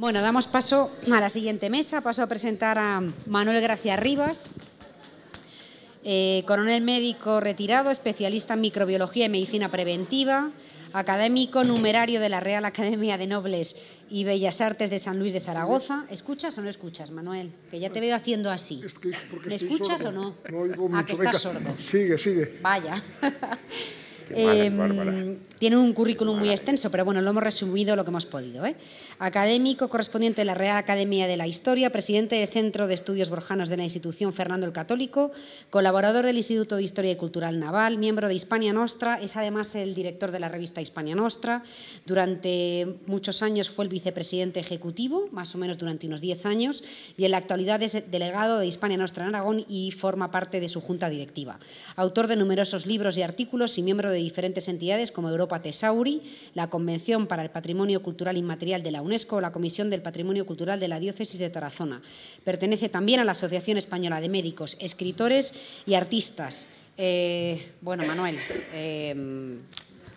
Bueno, damos paso a la siguiente mesa. Paso a presentar a Manuel Gracia Rivas, eh, coronel médico retirado, especialista en microbiología y medicina preventiva, académico numerario de la Real Academia de Nobles y Bellas Artes de San Luis de Zaragoza. ¿Escuchas o no escuchas, Manuel? Que ya te veo haciendo así. ¿Me escuchas o no? no ¿A ah, que estás sordo? Sigue, sigue. Vaya. Em, tiene un currículum muy extenso, pero bueno, lo hemos resumido lo que hemos podido. ¿eh? Académico correspondiente de la Real Academia de la Historia, presidente del Centro de Estudios Borjanos de la institución Fernando el Católico, colaborador del Instituto de Historia y Cultural Naval, miembro de Hispania Nostra, es además el director de la revista Hispania Nostra. Durante muchos años fue el vicepresidente ejecutivo, más o menos durante unos 10 años, y en la actualidad es delegado de Hispania Nostra en Aragón y forma parte de su junta directiva. Autor de numerosos libros y artículos y miembro de diferentes entidades como Europa Tesauri, la Convención para el Patrimonio Cultural Inmaterial de la UNESCO o la Comisión del Patrimonio Cultural de la Diócesis de Tarazona. Pertenece también a la Asociación Española de Médicos, Escritores y Artistas. Eh, bueno, Manuel, eh,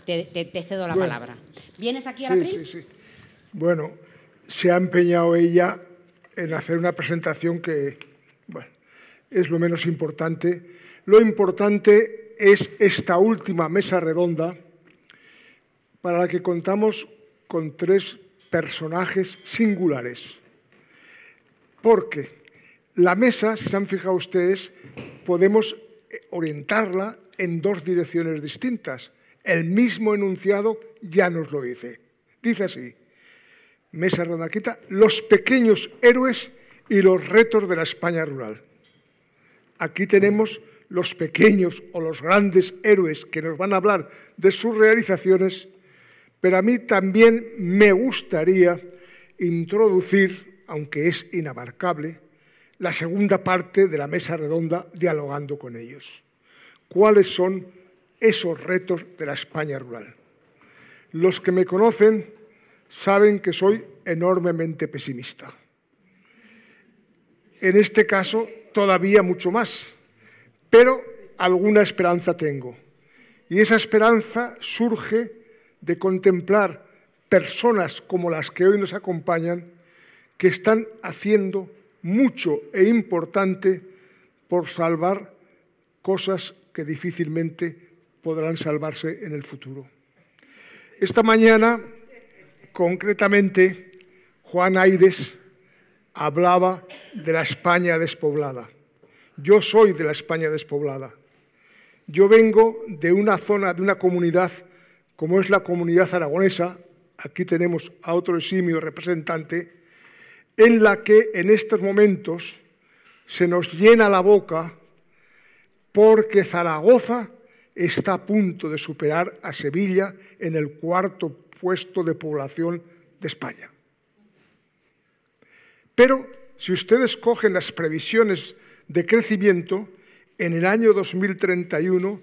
te, cedo la palabra. ¿Vienes aquí a la Sí, sí. Bueno, se ha empeñado ella en hacer una presentación que, bueno, es lo menos importante. Lo importante es esta última mesa redonda para la que contamos con tres personajes singulares. Porque la mesa, si se han fijado ustedes, podemos orientarla en dos direcciones distintas. El mismo enunciado ya nos lo dice. Dice así, mesa quita los pequeños héroes y los retos de la España rural. Aquí tenemos los pequeños o los grandes héroes que nos van a hablar de sus realizaciones, pero a mí también me gustaría introducir, aunque es inabarcable, la segunda parte de la mesa redonda dialogando con ellos. ¿Cuáles son esos retos de la España rural? Los que me conocen saben que soy enormemente pesimista. En este caso, todavía mucho más pero alguna esperanza tengo. Y esa esperanza surge de contemplar personas como las que hoy nos acompañan, que están haciendo mucho e importante por salvar cosas que difícilmente podrán salvarse en el futuro. Esta mañana, concretamente, Juan Aires hablaba de la España despoblada. Yo soy de la España despoblada. Yo vengo de una zona, de una comunidad como es la comunidad aragonesa, aquí tenemos a otro simio representante, en la que en estos momentos se nos llena la boca porque Zaragoza está a punto de superar a Sevilla en el cuarto puesto de población de España. Pero si ustedes cogen las previsiones de crecimiento, en el año 2031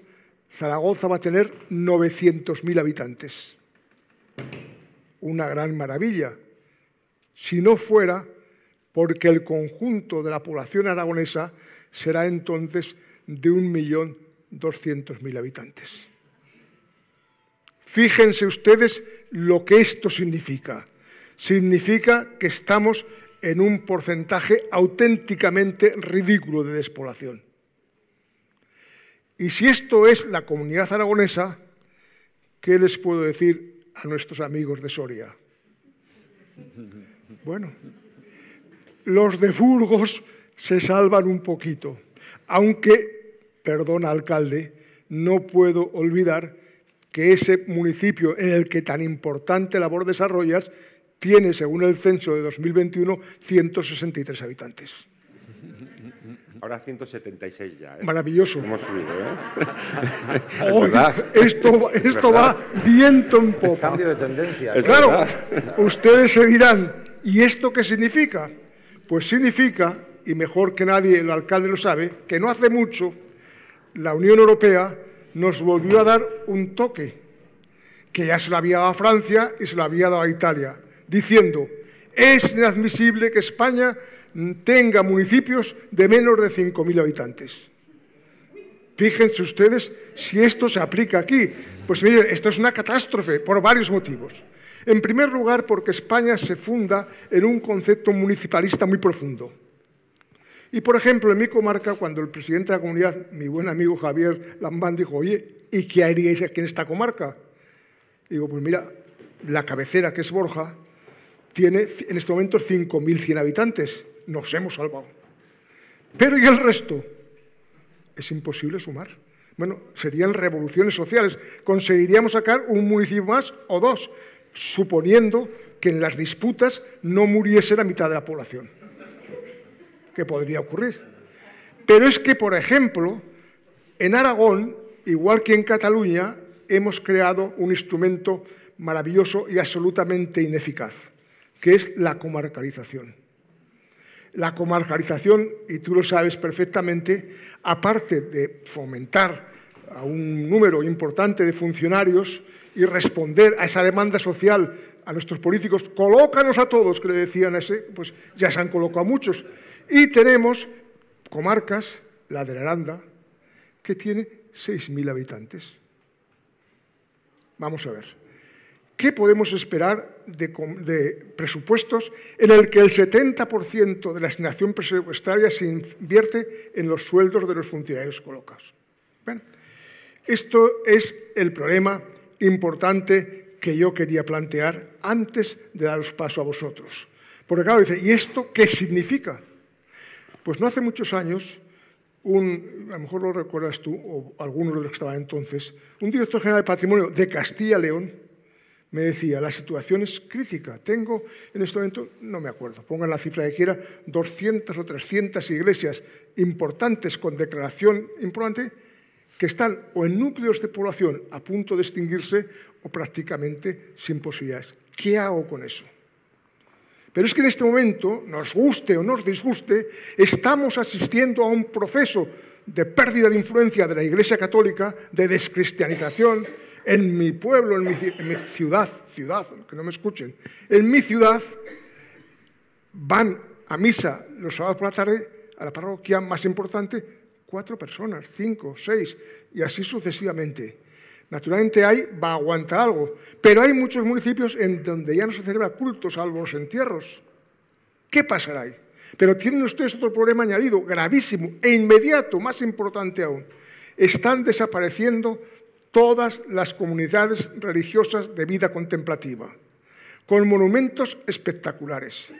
Zaragoza va a tener 900.000 habitantes. Una gran maravilla. Si no fuera porque el conjunto de la población aragonesa será entonces de 1.200.000 habitantes. Fíjense ustedes lo que esto significa. Significa que estamos en un porcentaje auténticamente ridículo de despoblación. Y si esto es la comunidad aragonesa, ¿qué les puedo decir a nuestros amigos de Soria? Bueno, los de Burgos se salvan un poquito, aunque, perdona alcalde, no puedo olvidar que ese municipio en el que tan importante labor desarrollas tiene, según el censo de 2021, 163 habitantes. Ahora 176 ya. ¿eh? Maravilloso. Hemos subido, ¿eh? esto, esto va viento en popa. Cambio de tendencia. Claro, ustedes se dirán, ¿y esto qué significa? Pues significa, y mejor que nadie el alcalde lo sabe, que no hace mucho la Unión Europea nos volvió a dar un toque, que ya se lo había dado a Francia y se lo había dado a Italia diciendo, es inadmisible que España tenga municipios de menos de 5.000 habitantes. Fíjense ustedes si esto se aplica aquí. Pues mire, esto es una catástrofe por varios motivos. En primer lugar, porque España se funda en un concepto municipalista muy profundo. Y, por ejemplo, en mi comarca, cuando el presidente de la comunidad, mi buen amigo Javier Lambán, dijo, oye, ¿y qué haríais aquí en esta comarca? digo, pues mira, la cabecera que es Borja, tiene en este momento 5.100 habitantes. Nos hemos salvado. Pero ¿y el resto? Es imposible sumar. Bueno, serían revoluciones sociales. Conseguiríamos sacar un municipio más o dos, suponiendo que en las disputas no muriese la mitad de la población. ¿Qué podría ocurrir. Pero es que, por ejemplo, en Aragón, igual que en Cataluña, hemos creado un instrumento maravilloso y absolutamente ineficaz que es la comarcalización. La comarcalización, y tú lo sabes perfectamente, aparte de fomentar a un número importante de funcionarios y responder a esa demanda social a nuestros políticos, colócanos a todos, que le decían a ese, pues ya se han colocado muchos. Y tenemos comarcas, la de la Aranda, que tiene 6.000 habitantes. Vamos a ver. ¿Qué podemos esperar de, presupuestos en el que el 70% de la asignación presupuestaria se invierte en los sueldos de los funcionarios colocados? Bueno, Esto es el problema importante que yo quería plantear antes de daros paso a vosotros. Porque claro, dice, ¿y esto qué significa? Pues no hace muchos años, a lo mejor lo recuerdas tú, o alguno de los que estaban entonces, un director general de patrimonio de Castilla León me decía, la situación es crítica. Tengo en este momento, no me acuerdo, pongan la cifra que quiera, 200 o 300 iglesias importantes con declaración importante que están o en núcleos de población a punto de extinguirse o prácticamente sin posibilidades. ¿Qué hago con eso? Pero es que en este momento, nos guste o nos disguste, estamos asistiendo a un proceso de pérdida de influencia de la Iglesia Católica, de descristianización, en mi pueblo, en mi, ciudad, ciudad, que no me escuchen, en mi ciudad van a misa los sábados por la tarde a la parroquia más importante cuatro personas, cinco, seis, y así sucesivamente. Naturalmente hay, va a aguantar algo, pero hay muchos municipios en donde ya no se celebra cultos, salvo los entierros. ¿Qué pasará ahí? Pero tienen ustedes otro problema añadido, gravísimo e inmediato, más importante aún. Están desapareciendo todas las comunidades religiosas de vida contemplativa, con monumentos espectaculares.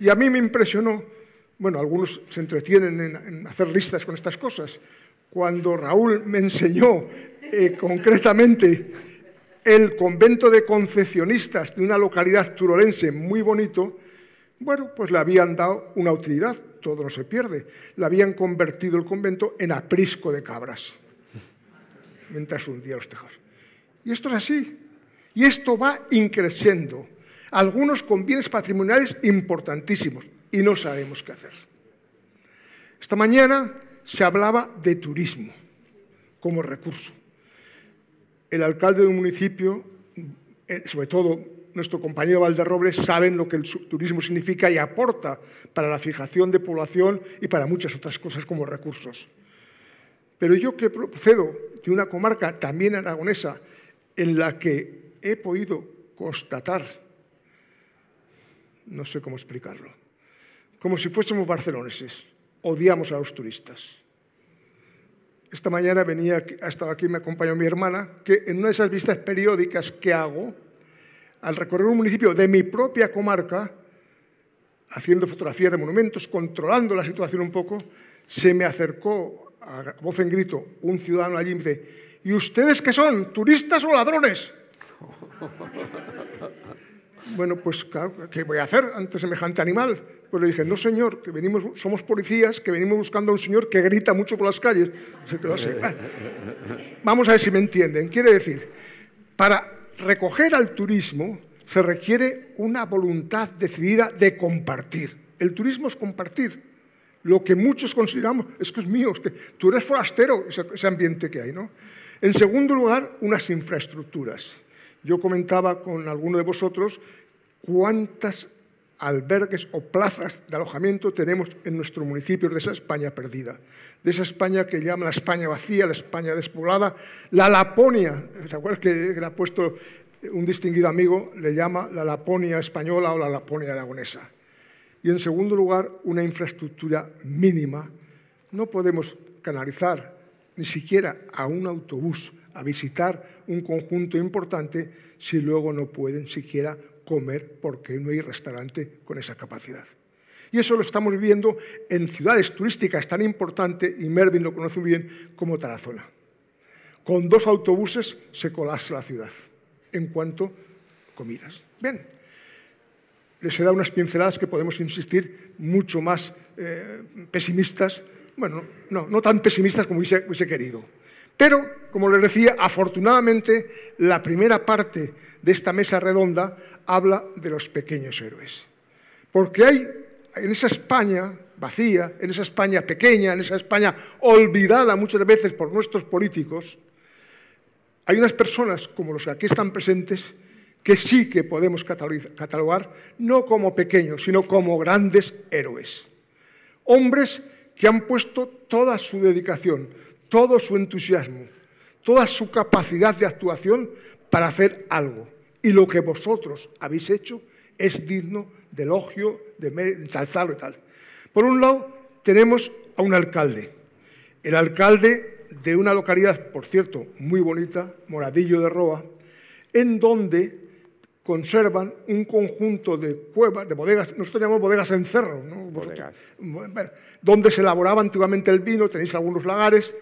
Y a mí me impresionó, bueno, algunos se entretienen en, hacer listas con estas cosas, cuando Raúl me enseñó eh, concretamente el convento de Concepcionistas de una localidad turolense muy bonito, bueno, pues le habían dado una utilidad, todo no se pierde, le habían convertido el convento en aprisco de cabras mientras hundía los tejados. Y esto es así. Y esto va increciendo. Algunos con bienes patrimoniales importantísimos y no sabemos qué hacer. Esta mañana se hablaba de turismo como recurso. El alcalde de un municipio, eh, sobre todo nuestro compañero Valderrobles, saben lo que el turismo significa y aporta para la fijación de población y para muchas otras cosas como recursos. Pero yo que procedo de una comarca también aragonesa en la que he podido constatar, no sé cómo explicarlo, como si fuésemos barceloneses, odiamos a los turistas. Esta mañana venía, ha estado aquí, me acompañó mi hermana, que en una de esas vistas periódicas que hago, al recorrer un municipio de mi propia comarca, haciendo fotografías de monumentos, controlando la situación un poco, se me acercó a voz en grito, un ciudadano allí me dice, ¿y ustedes qué son? ¿Turistas o ladrones? bueno, pues claro, ¿qué voy a hacer ante semejante animal? Pues le dije, no señor, que venimos, somos policías, que venimos buscando a un señor que grita mucho por las calles. Se quedó así. vamos a ver si me entienden. Quiere decir, para recoger al turismo se requiere una voluntad decidida de compartir. El turismo es compartir lo que muchos consideramos, es que es mío, es que tú eres forastero, ese, ambiente que hay. ¿no? En segundo lugar, unas infraestructuras. Yo comentaba con alguno de vosotros cuántas albergues o plazas de alojamiento tenemos en nuestro municipio de esa España perdida, de esa España que llaman la España vacía, la España despoblada, la Laponia, ¿te acuerdas que le ha puesto un distinguido amigo, le llama la Laponia española o la Laponia aragonesa? Y en segundo lugar, una infraestructura mínima. No podemos canalizar ni siquiera a un autobús a visitar un conjunto importante si luego no pueden siquiera comer porque no hay restaurante con esa capacidad. Y eso lo estamos viviendo en ciudades turísticas tan importantes, y Mervin lo conoce muy bien, como Tarazona. Con dos autobuses se colapsa la ciudad en cuanto a comidas. Bien, les he dado unas pinceladas que podemos insistir mucho más eh, pesimistas, bueno, no, tan pesimistas como hubiese, hubiese querido. Pero, como les decía, afortunadamente la primera parte de esta mesa redonda habla de los pequeños héroes. Porque hay en esa España vacía, en esa España pequeña, en esa España olvidada muchas veces por nuestros políticos, hay unas personas como los que aquí están presentes que sí que podemos catalogar no como pequeños, sino como grandes héroes. Hombres que han puesto toda su dedicación, todo su entusiasmo, toda su capacidad de actuación para hacer algo. Y lo que vosotros habéis hecho es digno de elogio, de ensalzarlo y tal. Por un lado, tenemos a un alcalde. El alcalde de una localidad, por cierto, muy bonita, Moradillo de Roa, en donde conservan un conjunto de cuevas, de bodegas, nosotros llamamos bodegas en cerro, donde se elaboraba antiguamente el vino, tenéis algunos lagares,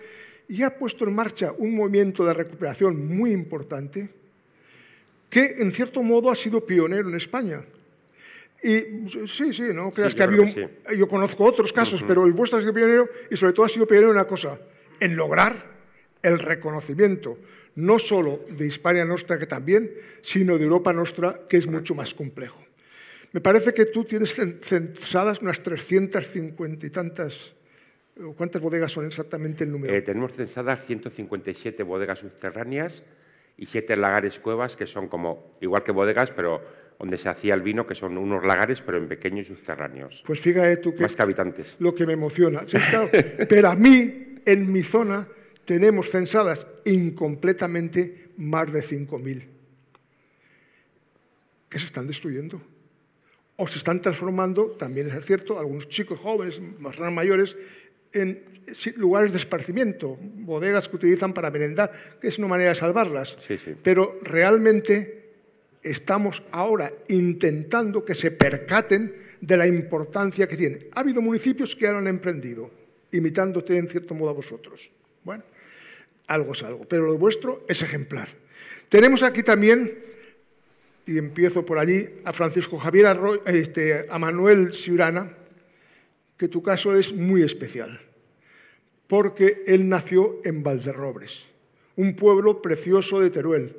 y ha puesto en marcha un movimiento de recuperación muy importante que, en cierto modo, ha sido pionero en España. Y sí, sí, no creas que había Yo conozco otros casos, pero el vuestro ha sido pionero y sobre todo ha sido pionero en una cosa, en lograr el reconocimiento, no solo de Hispania Nostra, que también, sino de Europa Nostra, que es mucho más complejo. Me parece que tú tienes censadas unas 350 y tantas... ¿Cuántas bodegas son exactamente el número? Eh, tenemos censadas 157 bodegas subterráneas y 7 lagares cuevas, que son como, igual que bodegas, pero donde se hacía el vino, que son unos lagares, pero en pequeños subterráneos. Pues fíjate tú que... Más que habitantes. Lo que me emociona. pero a mí, en mi zona, tenemos censadas incompletamente más de 5.000 que se están destruyendo o se están transformando, también es cierto, algunos chicos jóvenes, más mayores, en lugares de esparcimiento, bodegas que utilizan para merendar, que es una manera de salvarlas. Pero realmente estamos ahora intentando que se percaten de la importancia que tiene. Ha habido municipios que han emprendido, imitándote en cierto modo a vosotros algo es algo, pero lo vuestro es ejemplar. Tenemos aquí también, y empiezo por allí, a Francisco Javier, este, a Manuel Ciurana, que tu caso es muy especial, porque él nació en Valderrobres, un pueblo precioso de Teruel,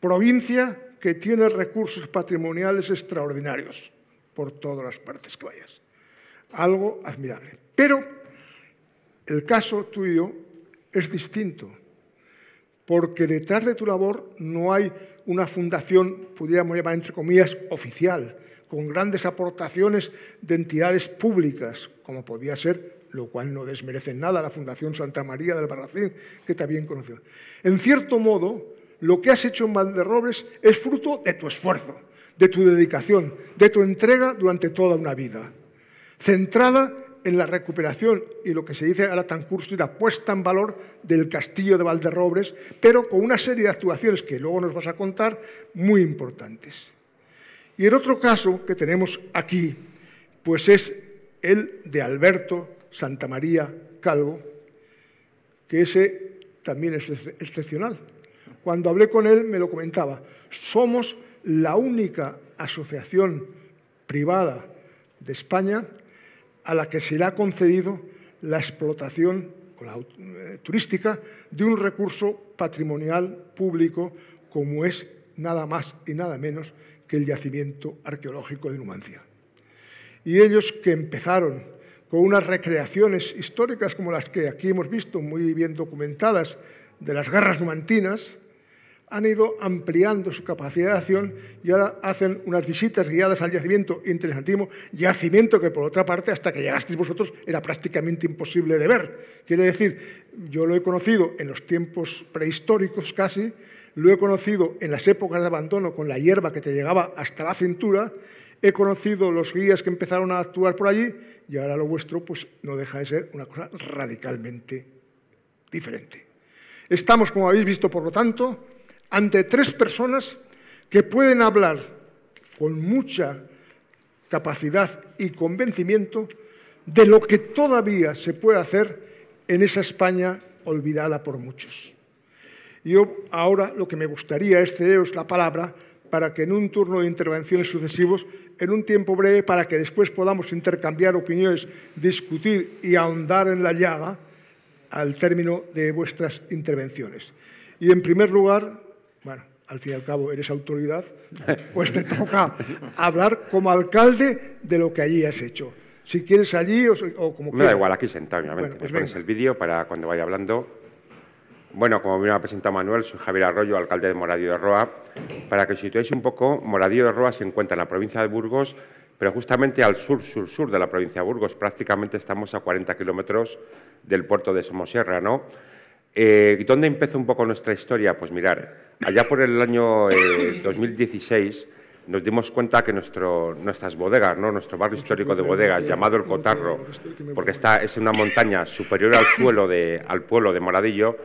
provincia que tiene recursos patrimoniales extraordinarios por todas las partes que vayas. Algo admirable. Pero el caso tuyo es distinto, porque detrás de tu labor no hay una fundación, pudiéramos llamar entre comillas, oficial, con grandes aportaciones de entidades públicas, como podía ser, lo cual no desmerece nada, la Fundación Santa María del Barracín, que también conoció. En cierto modo, lo que has hecho en Valderrobres es fruto de tu esfuerzo, de tu dedicación, de tu entrega durante toda una vida, centrada en la recuperación y lo que se dice ahora tan curso y la puesta en valor del castillo de Valderrobres, pero con una serie de actuaciones que luego nos vas a contar muy importantes. Y el otro caso que tenemos aquí, pues es el de Alberto Santa María Calvo, que ese también es excepcional. Cuando hablé con él me lo comentaba, somos la única asociación privada de España a la que se le ha concedido la explotación eh, turística de un recurso patrimonial público como es nada más y nada menos que el yacimiento arqueológico de Numancia. Y ellos que empezaron con unas recreaciones históricas como las que aquí hemos visto, muy bien documentadas, de las guerras numantinas, han ido ampliando su capacidad de acción y ahora hacen unas visitas guiadas al yacimiento interesantísimo, yacimiento que por otra parte hasta que llegasteis vosotros era prácticamente imposible de ver. Quiere decir, yo lo he conocido en los tiempos prehistóricos casi, lo he conocido en las épocas de abandono con la hierba que te llegaba hasta la cintura, he conocido los guías que empezaron a actuar por allí y ahora lo vuestro pues no deja de ser una cosa radicalmente diferente. Estamos, como habéis visto, por lo tanto, ante tres personas que pueden hablar con mucha capacidad y convencimiento de lo que todavía se puede hacer en esa España olvidada por muchos. Yo ahora lo que me gustaría es cederos la palabra para que en un turno de intervenciones sucesivos, en un tiempo breve, para que después podamos intercambiar opiniones, discutir y ahondar en la llaga al término de vuestras intervenciones. Y en primer lugar, al fin y al cabo eres autoridad, pues te toca hablar como alcalde de lo que allí has hecho. Si quieres allí o, como Me da igual, aquí sentado, obviamente. pues Me pues pones el vídeo para cuando vaya hablando. Bueno, como me ha presentado Manuel, soy Javier Arroyo, alcalde de Moradillo de Roa. Para que os situéis un poco, Moradillo de Roa se encuentra en la provincia de Burgos, pero justamente al sur, sur, sur de la provincia de Burgos. Prácticamente estamos a 40 kilómetros del puerto de Somosierra, ¿no? Eh, ¿Dónde empezó un poco nuestra historia? Pues mirar, allá por el año 2016 eh, nos dimos cuenta que nuestras bodegas, nuestro barrio histórico de bodegas, eh, llamado El Cotarro, porque es una montaña superior al, suelo de, al pueblo de Moradillo,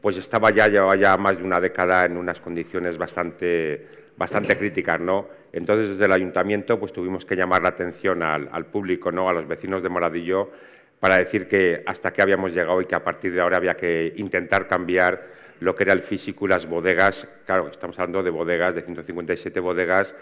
pues estaba ya, ya más de una década en unas condiciones bastante, críticas, ¿no? Entonces, desde el ayuntamiento, pues tuvimos que llamar la atención al, al público, ¿no? A los vecinos de Moradillo para decir que hasta qué habíamos llegado y que a partir de ahora había que intentar cambiar lo que era el físico y las bodegas. Claro, estamos hablando de bodegas, de 157 bodegas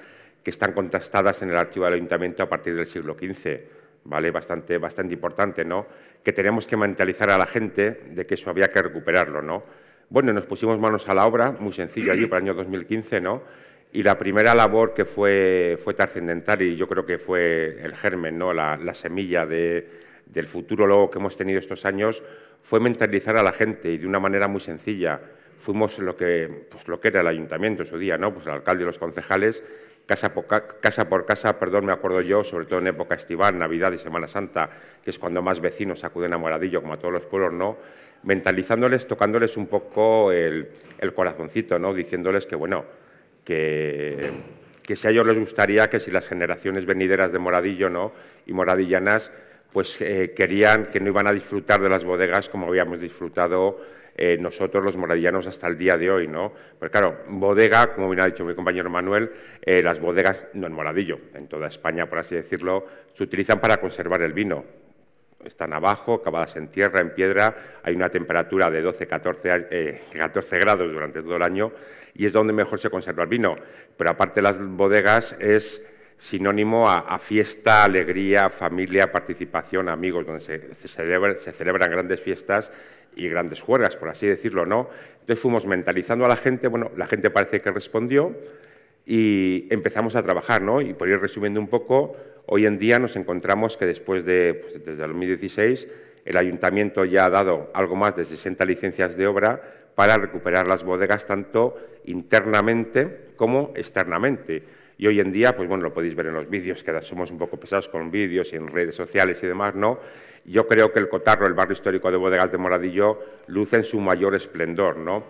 que están contestadas en el archivo del ayuntamiento a partir del siglo XV. ¿Vale? Bastante, bastante importante, ¿no? Que tenemos que mentalizar a la gente de que eso había que recuperarlo, ¿no? Bueno, nos pusimos manos a la obra, muy sencillo allí, para el año 2015, ¿no? Y la primera labor que fue, fue trascendental y yo creo que fue el germen, ¿no? la semilla de, del futuro luego que hemos tenido estos años fue mentalizar a la gente y de una manera muy sencilla. Fuimos lo que, pues, lo que era el ayuntamiento en su día, ¿no? pues el alcalde y los concejales, casa por casa, perdón, me acuerdo yo, sobre todo en época estival, Navidad y Semana Santa, que es cuando más vecinos acuden a Moradillo, como a todos los pueblos, ¿no? mentalizándoles, tocándoles un poco el, corazoncito, ¿no? diciéndoles que, bueno, que, que si a ellos les gustaría que si las generaciones venideras de Moradillo ¿no? y moradillanas pues eh, querían que no iban a disfrutar de las bodegas como habíamos disfrutado eh, nosotros los moradillanos hasta el día de hoy, ¿no? Pero pues claro, bodega, como bien ha dicho mi compañero Manuel, eh, las bodegas, no en Moradillo, en toda España, por así decirlo, se utilizan para conservar el vino. Están abajo, cavadas en tierra, en piedra, hay una temperatura de 12, 14, grados durante todo el año y es donde mejor se conserva el vino. Pero aparte las bodegas es sinónimo a, fiesta, alegría, familia, participación, amigos, donde se, se, celebran grandes fiestas y grandes juegas, por así decirlo, ¿no? Entonces fuimos mentalizando a la gente, bueno, la gente parece que respondió y empezamos a trabajar, ¿no? Y por ir resumiendo un poco, hoy en día nos encontramos que después de, pues, desde el 2016, el ayuntamiento ya ha dado algo más de 60 licencias de obra para recuperar las bodegas tanto internamente como externamente y hoy en día, pues bueno, lo podéis ver en los vídeos, que somos un poco pesados con vídeos y en redes sociales y demás, ¿no? Yo creo que el Cotarro, el barrio histórico de Bodegas de Moradillo, luce en su mayor esplendor, ¿no?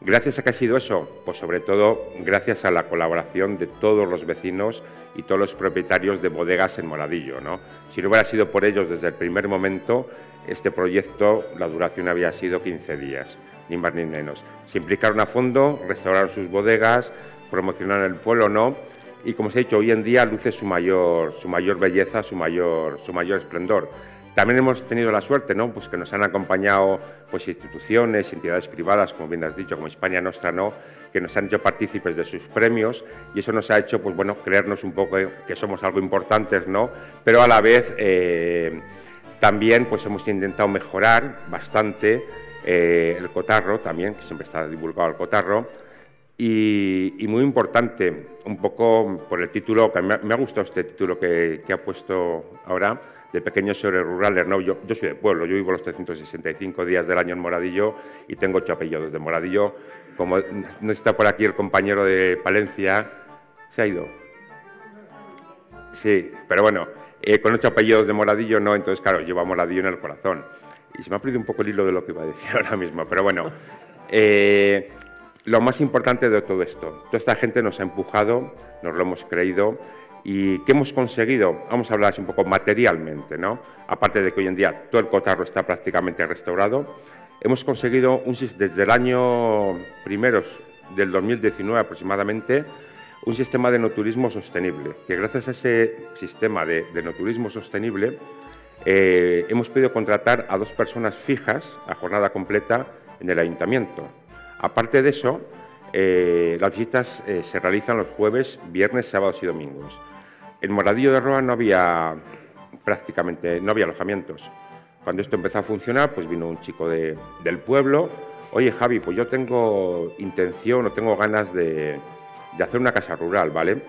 Gracias a qué ha sido eso, pues sobre todo gracias a la colaboración de todos los vecinos y todos los propietarios de bodegas en Moradillo, ¿no? Si no hubiera sido por ellos desde el primer momento, este proyecto, la duración había sido 15 días, ni más ni menos. Se implicaron a fondo, restauraron sus bodegas, promocionaron el pueblo, ¿no? y como os he dicho, hoy en día luce su mayor, su mayor belleza, su mayor, su mayor esplendor. También hemos tenido la suerte, ¿no? Pues que nos han acompañado pues, instituciones, entidades privadas, como bien has dicho, como España Nostra, ¿no? Que nos han hecho partícipes de sus premios y eso nos ha hecho, pues bueno, creernos un poco que somos algo importantes, ¿no? Pero a la vez eh, también, pues hemos intentado mejorar bastante eh, el cotarro, también, que siempre está divulgado el cotarro y, y muy importante un poco por el título, que me ha, gustado este título que, ha puesto ahora, de Pequeños sobre Rurales. ¿no? Yo, yo, soy de pueblo, yo vivo los 365 días del año en Moradillo y tengo ocho apellidos de Moradillo. Como no está por aquí el compañero de Palencia, se ha ido. Sí, pero bueno, eh, con ocho apellidos de Moradillo no, entonces claro, lleva Moradillo en el corazón. Y se me ha perdido un poco el hilo de lo que iba a decir ahora mismo, pero bueno. Eh, lo más importante de todo esto, toda esta gente nos ha empujado, nos lo hemos creído y ¿qué hemos conseguido? Vamos a hablar un poco materialmente, ¿no? Aparte de que hoy en día todo el cotarro está prácticamente restaurado, hemos conseguido un, desde el año primeros del 2019 aproximadamente un sistema de noturismo sostenible, que gracias a ese sistema de, noturismo sostenible eh, hemos podido contratar a dos personas fijas a jornada completa en el ayuntamiento. Aparte de eso, eh, las visitas eh, se realizan los jueves, viernes, sábados y domingos. En Moradillo de Roa no había prácticamente, no había alojamientos. Cuando esto empezó a funcionar, pues vino un chico del pueblo, oye Javi, pues yo tengo intención o tengo ganas de, hacer una casa rural, ¿vale?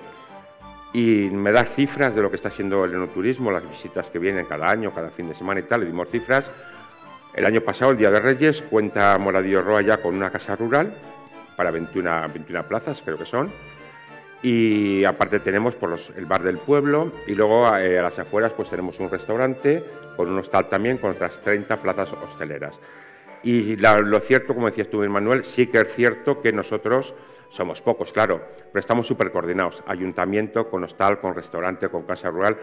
y me das cifras de lo que está haciendo el enoturismo, las visitas que vienen cada año, cada fin de semana y tal, le dimos cifras el año pasado, el Día de Reyes, cuenta Moradillo Roa ya con una casa rural para 21, plazas, creo que son. Y aparte tenemos por pues, el bar del pueblo y luego eh, a las afueras pues tenemos un restaurante con un hostal también con otras 30 plazas hosteleras. Y lo cierto, como decías tú, Manuel, sí que es cierto que nosotros somos pocos, claro, pero estamos súper coordinados. Ayuntamiento, con hostal, con restaurante, con casa rural,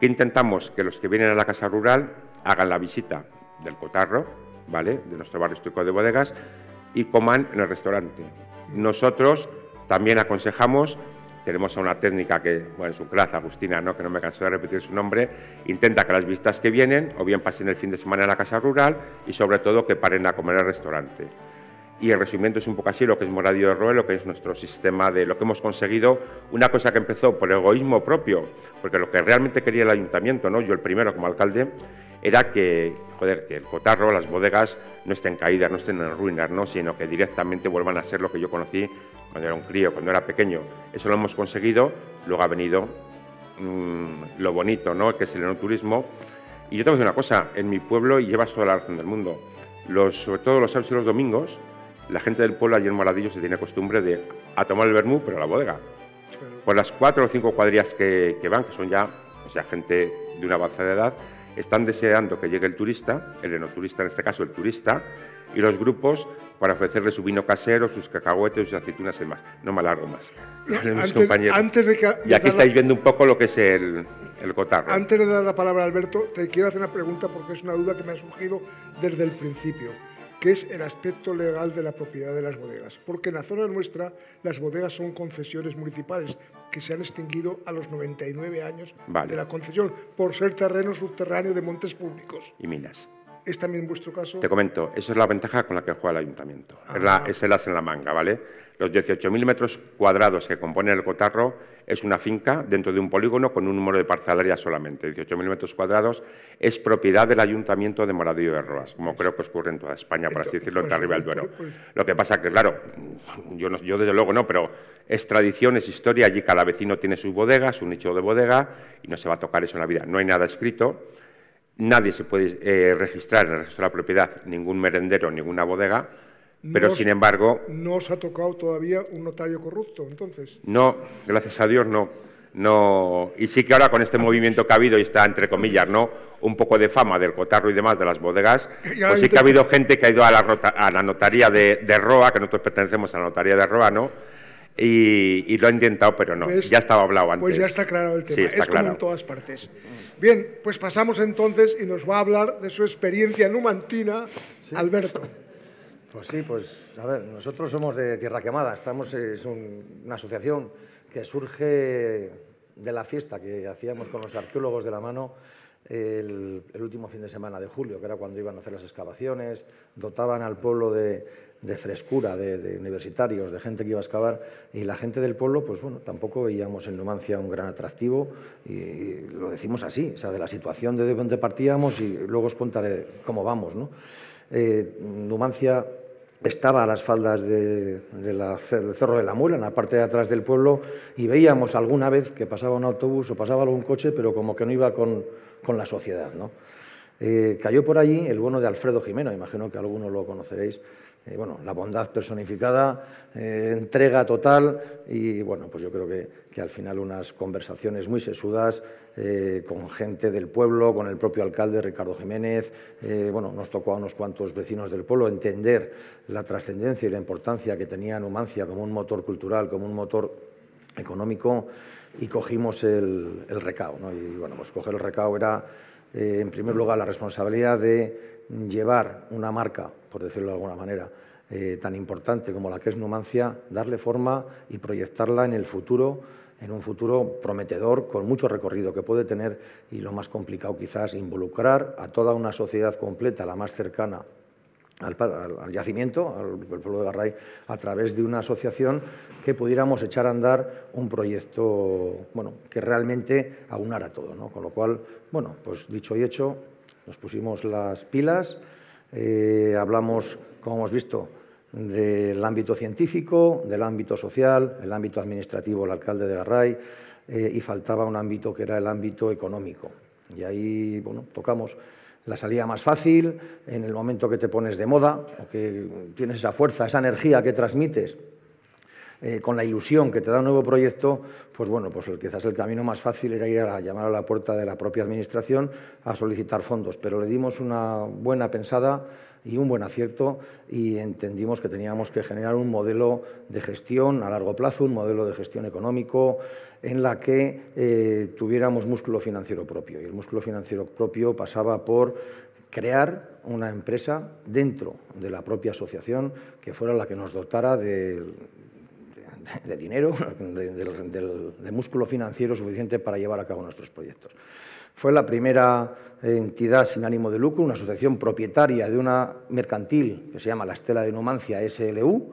que intentamos que los que vienen a la casa rural hagan la visita, del Cotarro, ¿vale? De nuestro barrio histórico de bodegas y coman en el restaurante. Nosotros también aconsejamos, tenemos una técnica que, bueno, es un Agustina, ¿no? que no me canso de repetir su nombre, intenta que las vistas que vienen o bien pasen el fin de semana en la casa rural y sobre todo que paren a comer en el restaurante. Y el resumiendo es un poco así lo que es Moradillo de Roel... lo que es nuestro sistema de lo que hemos conseguido, una cosa que empezó por egoísmo propio, porque lo que realmente quería el ayuntamiento, ¿no? yo el primero como alcalde, era que, que el cotarro, las bodegas no estén caídas, no estén en ruinas, sino que directamente vuelvan a ser lo que yo conocí cuando era un crío, cuando era pequeño. Eso lo hemos conseguido, luego ha venido mm, lo bonito, ¿no? que es el enoturismo. Y yo te voy a decir una cosa, en mi pueblo, y llevas toda la razón del mundo, los, sobre todo los sábados y los domingos, la gente del pueblo allí en Moradillo se tiene costumbre de a tomar el vermú, pero a la bodega. Por las cuatro o cinco cuadrillas que, que van, que son ya o sea, gente de una avanzada edad, están deseando que llegue el turista, el enoturista en este caso, el turista, y los grupos para ofrecerle su vino casero, sus cacahuetes, sus aceitunas y más. No me alargo más. antes, y aquí estáis viendo un poco lo que es el, el cotarro. Antes de dar la palabra a Alberto, te quiero hacer una pregunta porque es una duda que me ha surgido desde el principio es el aspecto legal de la propiedad de las bodegas, porque en la zona nuestra las bodegas son concesiones municipales que se han extinguido a los 99 años de la concesión por ser terreno subterráneo de montes públicos. Y minas. ¿Es también vuestro caso? Te comento, eso es la ventaja con la que juega el ayuntamiento. es, es el as en la manga, ¿vale? Los 18.000 metros cuadrados que componen el Cotarro es una finca dentro de un polígono con un número de parcelarias solamente. 18.000 metros cuadrados es propiedad del Ayuntamiento de Moradillo de Roas, como creo que ocurre en toda España, por así decirlo, en arriba pues, del Duero. Pues, pues. Lo que pasa que, claro, yo, desde luego no, pero es tradición, es historia, allí cada vecino tiene su bodega, su nicho de bodega, y no se va a tocar eso en la vida. No hay nada escrito, nadie se puede eh, registrar en el registro de la propiedad, ningún merendero, ninguna bodega, pero sin embargo. ¿No os ha tocado todavía un notario corrupto, entonces? No, gracias a Dios no. No, y sí que ahora con este movimiento que ha habido, y está entre comillas, ¿no? Un poco de fama del cotarro y demás de las bodegas, pues sí que ha habido gente que ha ido a la, a la notaría de, Roa, que nosotros pertenecemos a la notaría de Roa, ¿no? Y, lo ha intentado, pero no, ya estaba hablado antes. Pues ya está claro el tema, está claro. en todas partes. Bien, pues pasamos entonces y nos va a hablar de su experiencia numantina, Alberto. Pues sí, pues a ver, nosotros somos de Tierra Quemada, estamos, es una asociación que surge de la fiesta que hacíamos con los arqueólogos de la mano el, último fin de semana de julio, que era cuando iban a hacer las excavaciones, dotaban al pueblo de, frescura, de, universitarios, de gente que iba a excavar, y la gente del pueblo, pues bueno, tampoco veíamos en Numancia un gran atractivo, y lo decimos así, o sea, de la situación de donde partíamos, y luego os contaré cómo vamos, ¿no? Eh, Numancia estaba a las faldas del Cerro de la Muela, en la parte de atrás del pueblo, y veíamos alguna vez que pasaba un autobús o pasaba algún coche, pero como que no iba con, la sociedad. Eh, cayó por allí el bueno de Alfredo Jimeno, imagino que algunos lo conoceréis. Eh, bueno, la bondad personificada, eh, entrega total y bueno, pues yo creo que, que al final unas conversaciones muy sesudas eh, con gente del pueblo, con el propio alcalde Ricardo Jiménez. Eh, bueno, nos tocó a unos cuantos vecinos del pueblo entender la trascendencia y la importancia que tenía Numancia como un motor cultural, como un motor económico y cogimos el, recao. Y bueno, pues coger el recao era, eh, en primer lugar, la responsabilidad de llevar una marca, por decirlo de alguna manera, tan importante como la que es Numancia, darle forma y proyectarla en el futuro en un futuro prometedor, con mucho recorrido que puede tener y lo más complicado quizás, involucrar a toda una sociedad completa, la más cercana al, yacimiento, al, pueblo de Garray, a través de una asociación que pudiéramos echar a andar un proyecto bueno, que realmente aunara todo. Con lo cual, bueno, pues dicho y hecho, nos pusimos las pilas, eh, hablamos, como hemos visto, del ámbito científico, del ámbito social, el ámbito administrativo, el alcalde de Garray, eh, y faltaba un ámbito que era el ámbito económico. Y ahí, bueno, tocamos la salida más fácil, en el momento que te pones de moda, que tienes esa fuerza, esa energía que transmites, eh, con la ilusión que te da un nuevo proyecto, pues bueno, pues quizás el camino más fácil era ir a llamar a la puerta de la propia administración a solicitar fondos, pero le dimos una buena pensada y un buen acierto y entendimos que teníamos que generar un modelo de gestión a largo plazo, un modelo de gestión económico en la que eh, tuviéramos músculo financiero propio. Y el músculo financiero propio pasaba por crear una empresa dentro de la propia asociación que fuera la que nos dotara de, dinero, de músculo financiero suficiente para llevar a cabo nuestros proyectos. Fue la primera entidad sin ánimo de lucro, una asociación propietaria de una mercantil que se llama la Estela de Numancia SLU,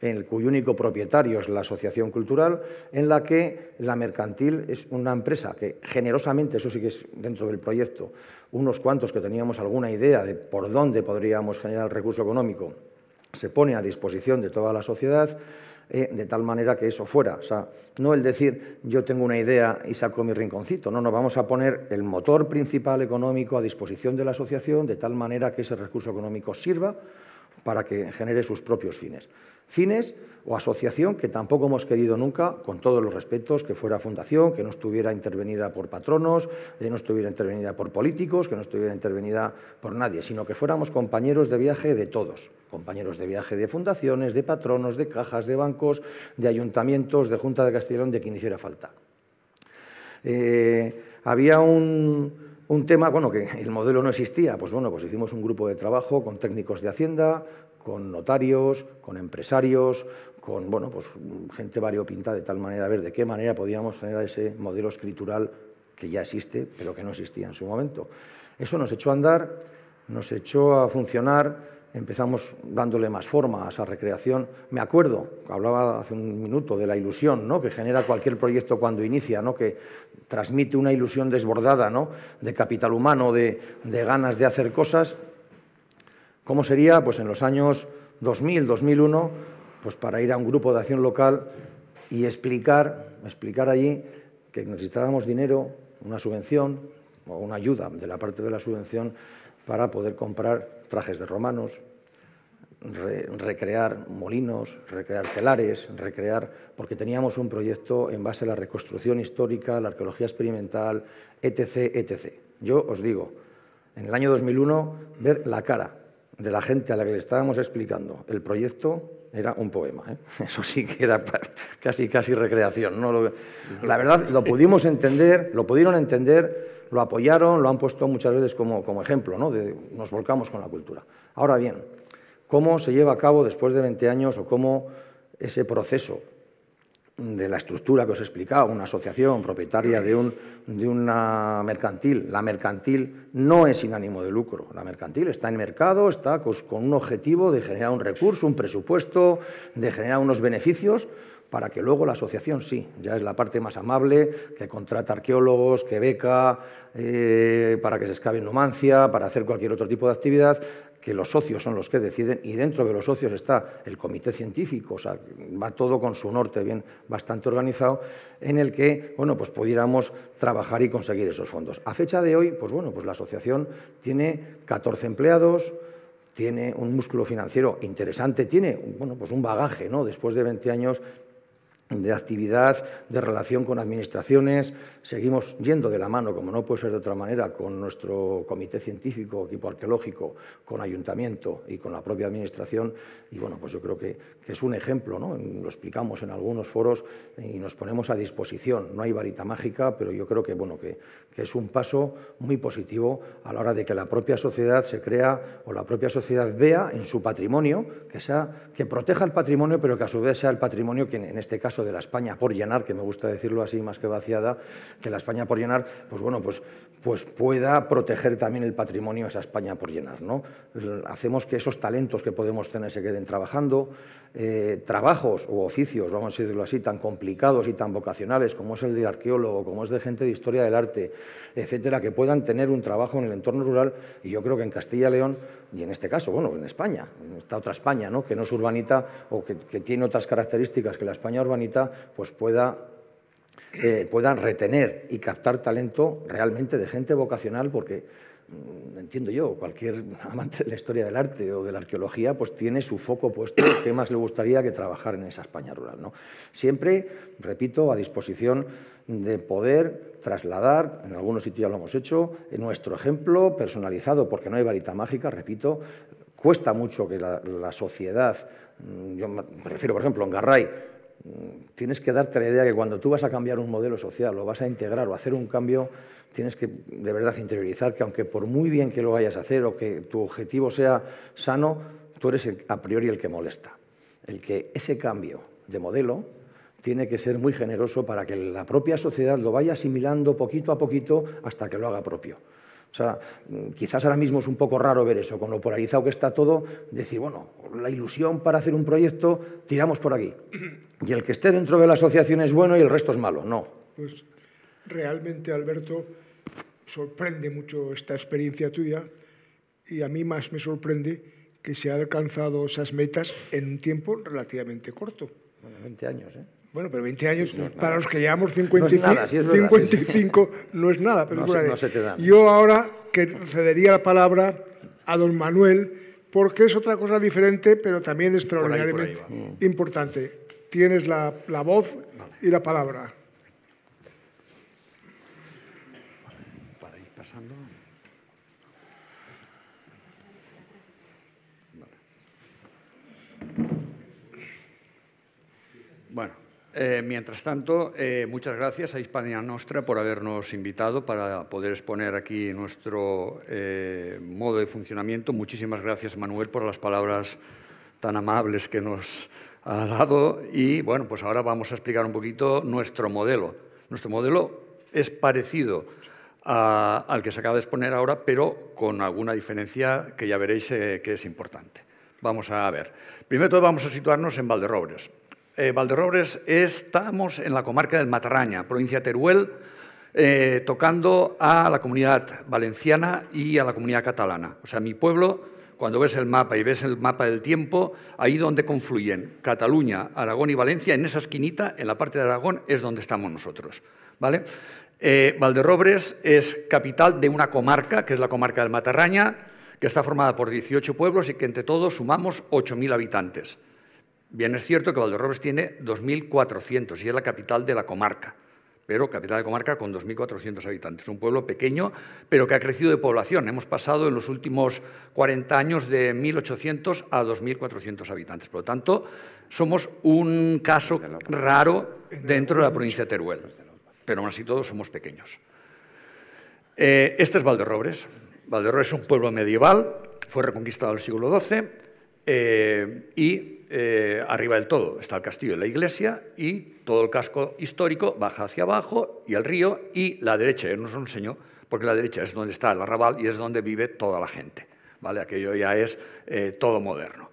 en cuyo único propietario es la Asociación Cultural, en la que la mercantil es una empresa que generosamente, eso sí que es dentro del proyecto, unos cuantos que teníamos alguna idea de por dónde podríamos generar recurso económico, se pone a disposición de toda la sociedad eh, de tal manera que eso fuera. O sea, no el decir yo tengo una idea y saco mi rinconcito, no, no, vamos a poner el motor principal económico a disposición de la asociación de tal manera que ese recurso económico sirva para que genere sus propios fines. Fines o asociación que tampoco hemos querido nunca, con todos los respetos, que fuera fundación, que no estuviera intervenida por patronos, que eh, no estuviera intervenida por políticos, que no estuviera intervenida por nadie, sino que fuéramos compañeros de viaje de todos, compañeros de viaje de fundaciones, de patronos, de cajas, de bancos, de ayuntamientos, de Junta de Castellón, de quien hiciera falta. Eh, había un, un tema, bueno, que el modelo no existía, pues bueno, pues hicimos un grupo de trabajo con técnicos de Hacienda, con notarios, con empresarios, con, bueno, pues gente variopinta de tal manera, a ver de qué manera podíamos generar ese modelo escritural que ya existe, pero que no existía en su momento. Eso nos echó a andar, nos echó a funcionar, empezamos dándole más forma a esa recreación. Me acuerdo, hablaba hace un minuto de la ilusión ¿no? que genera cualquier proyecto cuando inicia, ¿no? que transmite una ilusión desbordada ¿no? de capital humano, de, ganas de hacer cosas. ¿Cómo sería? Pues en los años 2000, 2001, pues para ir a un grupo de acción local y explicar, explicar allí que necesitábamos dinero, una subvención o una ayuda de la parte de la subvención para poder comprar trajes de romanos, recrear molinos, recrear telares, recrear, porque teníamos un proyecto en base a la reconstrucción histórica, la arqueología experimental, etc., etc. Yo os digo, en el año 2001, ver la cara de la gente a la que le estábamos explicando el proyecto era un poema, ¿eh? eso sí que era casi casi recreación. ¿no? Lo, la verdad, lo pudimos entender, lo pudieron entender, lo apoyaron, lo han puesto muchas veces como, como ejemplo, ¿no? nos volcamos con la cultura. Ahora bien, ¿cómo se lleva a cabo después de 20 años o cómo ese proceso de la estructura que os he explicado, una asociación propietaria de, un, una mercantil. La mercantil no es sin ánimo de lucro. La mercantil está en mercado, está con un objetivo de generar un recurso, un presupuesto, de generar unos beneficios para que luego la asociación sí, ya es la parte más amable, que contrata arqueólogos, que beca, eh, para que se excave en Numancia, para hacer cualquier otro tipo de actividad, que los socios son los que deciden y dentro de los socios está el comité científico, o sea, va todo con su norte bien bastante organizado, en el que, bueno, pues pudiéramos trabajar y conseguir esos fondos. A fecha de hoy, pues bueno, pues la asociación tiene 14 empleados, tiene un músculo financiero interesante, tiene, bueno, pues un bagaje, ¿no? Después de 20 años de actividad, de relación con administraciones. Seguimos yendo de la mano, como no puede ser de otra manera, con nuestro comité científico, equipo arqueológico, con ayuntamiento y con la propia administración. Y bueno, pues yo creo que, es un ejemplo, Lo explicamos en algunos foros y nos ponemos a disposición. No hay varita mágica, pero yo creo que, bueno, que es un paso muy positivo a la hora de que la propia sociedad se crea o la propia sociedad vea en su patrimonio, que, sea, que proteja el patrimonio, pero que a su vez sea el patrimonio que en este caso de la España por llenar, que me gusta decirlo así más que vaciada, que la España por llenar, pues bueno, pues, pues pueda proteger también el patrimonio de esa España por llenar. ¿no? Hacemos que esos talentos que podemos tener se queden trabajando, eh, trabajos o oficios, vamos a decirlo así, tan complicados y tan vocacionales como es el de arqueólogo, como es de gente de historia del arte, etcétera, que puedan tener un trabajo en el entorno rural y yo creo que en Castilla y León y en este caso, bueno, en España, en esta otra España, que no es urbanita o que, tiene otras características que la España urbanita, pues pueda eh, puedan retener y captar talento realmente de gente vocacional, porque mm, entiendo yo, cualquier amante de la historia del arte o de la arqueología, pues tiene su foco puesto en qué más le gustaría que trabajar en esa España rural. ¿no? Siempre, repito, a disposición de poder trasladar, en algunos sitios ya lo hemos hecho, en nuestro ejemplo personalizado, porque no hay varita mágica, repito, cuesta mucho que la, sociedad, mm, yo me refiero por ejemplo en Garray, mm, tienes que darte la idea que cuando tú vas a cambiar un modelo social o vas a integrar o hacer un cambio, tienes que de verdad interiorizar que aunque por muy bien que lo vayas a hacer o que tu objetivo sea sano, tú eres a priori el que molesta. El que ese cambio de modelo tiene que ser muy generoso para que la propia sociedad lo vaya asimilando poquito a poquito hasta que lo haga propio. O sea, quizás ahora mismo es un poco raro ver eso, con lo polarizado que está todo, decir, bueno, la ilusión para hacer un proyecto, tiramos por aquí. Y el que esté dentro de la asociación es bueno y el resto es malo. No. Pues realmente, Alberto, sorprende mucho esta experiencia tuya y a mí más me sorprende que se ha alcanzado esas metas en un tiempo relativamente corto. 20 años, ¿eh? Bueno, pero 20 años, para los que llevamos 55, 55 no es nada. Pero Yo ahora que cedería la palabra a don Manuel, porque es otra cosa diferente, pero también extraordinariamente importante. Tienes la, voz y la palabra. Eh, mientras tanto, eh, muchas gracias a Hispania Nostra por habernos invitado para poder exponer aquí nuestro eh, modo de funcionamiento. Muchísimas gracias, Manuel, por las palabras tan amables que nos ha dado. Y bueno, pues ahora vamos a explicar un poquito nuestro modelo. Nuestro modelo es parecido al que se acaba de exponer ahora, pero con alguna diferencia que ya veréis que es importante. Vamos a ver. Primero todo vamos a situarnos en Valderrobres. Eh, Valderrobres estamos en la comarca del Matarraña, provincia de Teruel, eh, tocando a la comunidad valenciana y a la comunidad catalana. O sea, mi pueblo, cuando ves el mapa y ves el mapa del tiempo, ahí donde confluyen Cataluña, Aragón y Valencia, en esa esquinita, en la parte de Aragón, es donde estamos nosotros. ¿vale? Eh, es capital de una comarca, que es la comarca del Matarraña, que está formada por 18 pueblos y que entre todos sumamos 8.000 habitantes. Bien es cierto que Valderrobres tiene 2.400 y es la capital de la comarca, pero capital de comarca con 2.400 habitantes. Un pueblo pequeño, pero que ha crecido de población. Hemos pasado en los últimos 40 años de 1.800 a 2.400 habitantes. Por lo tanto, somos un caso raro dentro de la provincia de Teruel, pero aún así todos somos pequeños. Eh, este es Valderrobres. Valderrobres es un pueblo medieval, fue reconquistado en el siglo XII eh, y eh, arriba del todo está el castillo y la iglesia y todo el casco histórico baja hacia abajo y el río y la derecha, yo no os enseñó, porque la derecha es donde está el arrabal y es donde vive toda la gente. ¿vale? Aquello ya es eh, todo moderno.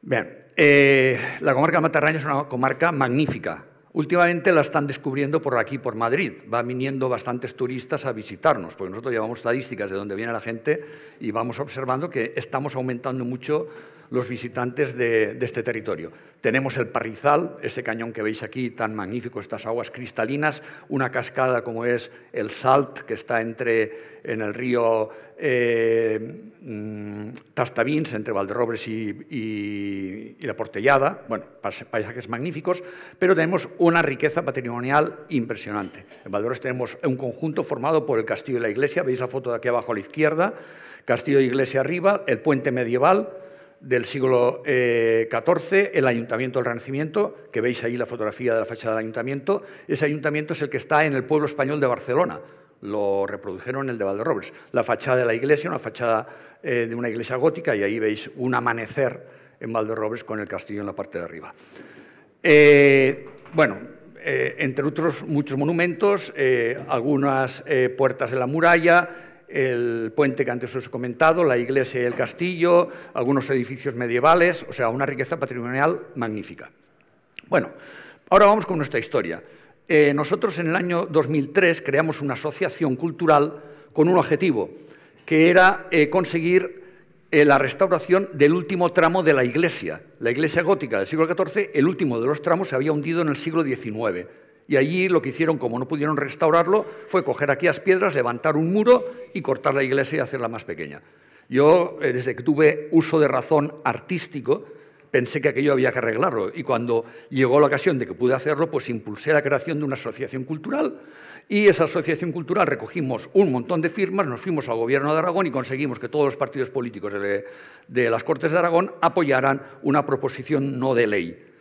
Bien, eh, la comarca de Matarraña es una comarca magnífica. Últimamente la están descubriendo por aquí, por Madrid. va viniendo bastantes turistas a visitarnos, porque nosotros llevamos estadísticas de dónde viene la gente y vamos observando que estamos aumentando mucho los visitantes de, este territorio. Tenemos el Parrizal, ese cañón que veis aquí, tan magnífico, estas aguas cristalinas, una cascada como es el Salt, que está entre, en el río eh, mm, Tastavins, entre Valderrobres y, y, y, La Portellada, bueno, paisajes magníficos, pero tenemos una riqueza patrimonial impresionante. En Valderrobres tenemos un conjunto formado por el castillo y la iglesia, veis la foto de aquí abajo a la izquierda, castillo y iglesia arriba, el puente medieval, del siglo XIV, eh, el Ayuntamiento del Renacimiento, que veis ahí la fotografía de la fachada del Ayuntamiento. Ese ayuntamiento es el que está en el pueblo español de Barcelona. Lo reprodujeron en el de Valderrobles. La fachada de la iglesia, una fachada eh, de una iglesia gótica, y ahí veis un amanecer en Valderrobles con el castillo en la parte de arriba. Eh, bueno, entre otros muchos monumentos, algunas puertas de la muralla, el puente que antes os he comentado, la iglesia y el castillo, algunos edificios medievales, o sea, una riqueza patrimonial magnífica. Bueno, ahora vamos con nuestra historia. Eh, nosotros en el año 2003 creamos una asociación cultural con un objetivo, que era eh, conseguir eh, la restauración del último tramo de la iglesia. La iglesia gótica del siglo XIV, el último de los tramos, se había hundido en el siglo XIX. Y allí lo que hicieron, como no pudieron restaurarlo, fue coger aquellas piedras, levantar un muro y cortar la iglesia y hacerla más pequeña. Yo, eh, desde que tuve uso de razón artístico, pensé que aquello había que arreglarlo. Y cuando llegó la ocasión de que pude hacerlo, pues impulsé la creación de una asociación cultural. Y esa asociación cultural recogimos un montón de firmas, nos fuimos al gobierno de Aragón y conseguimos que todos los partidos políticos de, de las Cortes de Aragón apoyaran una proposición no de ley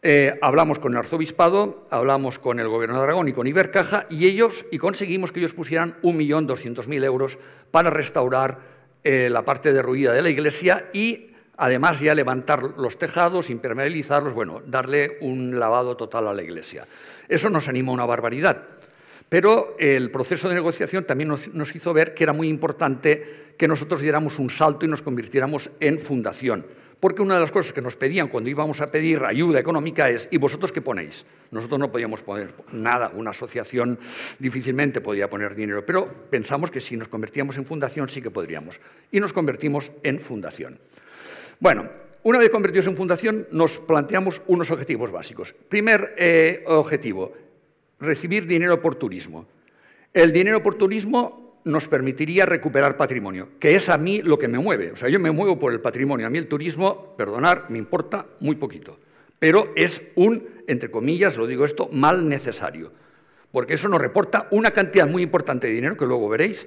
eh, hablamos con el arzobispado, hablamos con el gobierno de Aragón y con Ibercaja y ellos y conseguimos que ellos pusieran 1.200.000 euros para restaurar eh, la parte derruida de la iglesia y además ya levantar los tejados, impermeabilizarlos, bueno, darle un lavado total a la iglesia. Eso nos animó a una barbaridad. Pero el proceso de negociación también nos hizo ver que era muy importante que nosotros diéramos un salto y nos convirtiéramos en fundación. Porque una de las cosas que nos pedían cuando íbamos a pedir ayuda económica es, ¿y vosotros qué ponéis? Nosotros no podíamos poner nada, una asociación difícilmente podía poner dinero, pero pensamos que si nos convertíamos en fundación sí que podríamos. Y nos convertimos en fundación. Bueno, una vez convertidos en fundación nos planteamos unos objetivos básicos. Primer eh, objetivo, recibir dinero por turismo. El dinero por turismo nos permitiría recuperar patrimonio, que es a mí lo que me mueve. O sea, yo me muevo por el patrimonio. A mí el turismo, perdonar, me importa muy poquito. Pero es un, entre comillas, lo digo esto, mal necesario. Porque eso nos reporta una cantidad muy importante de dinero, que luego veréis,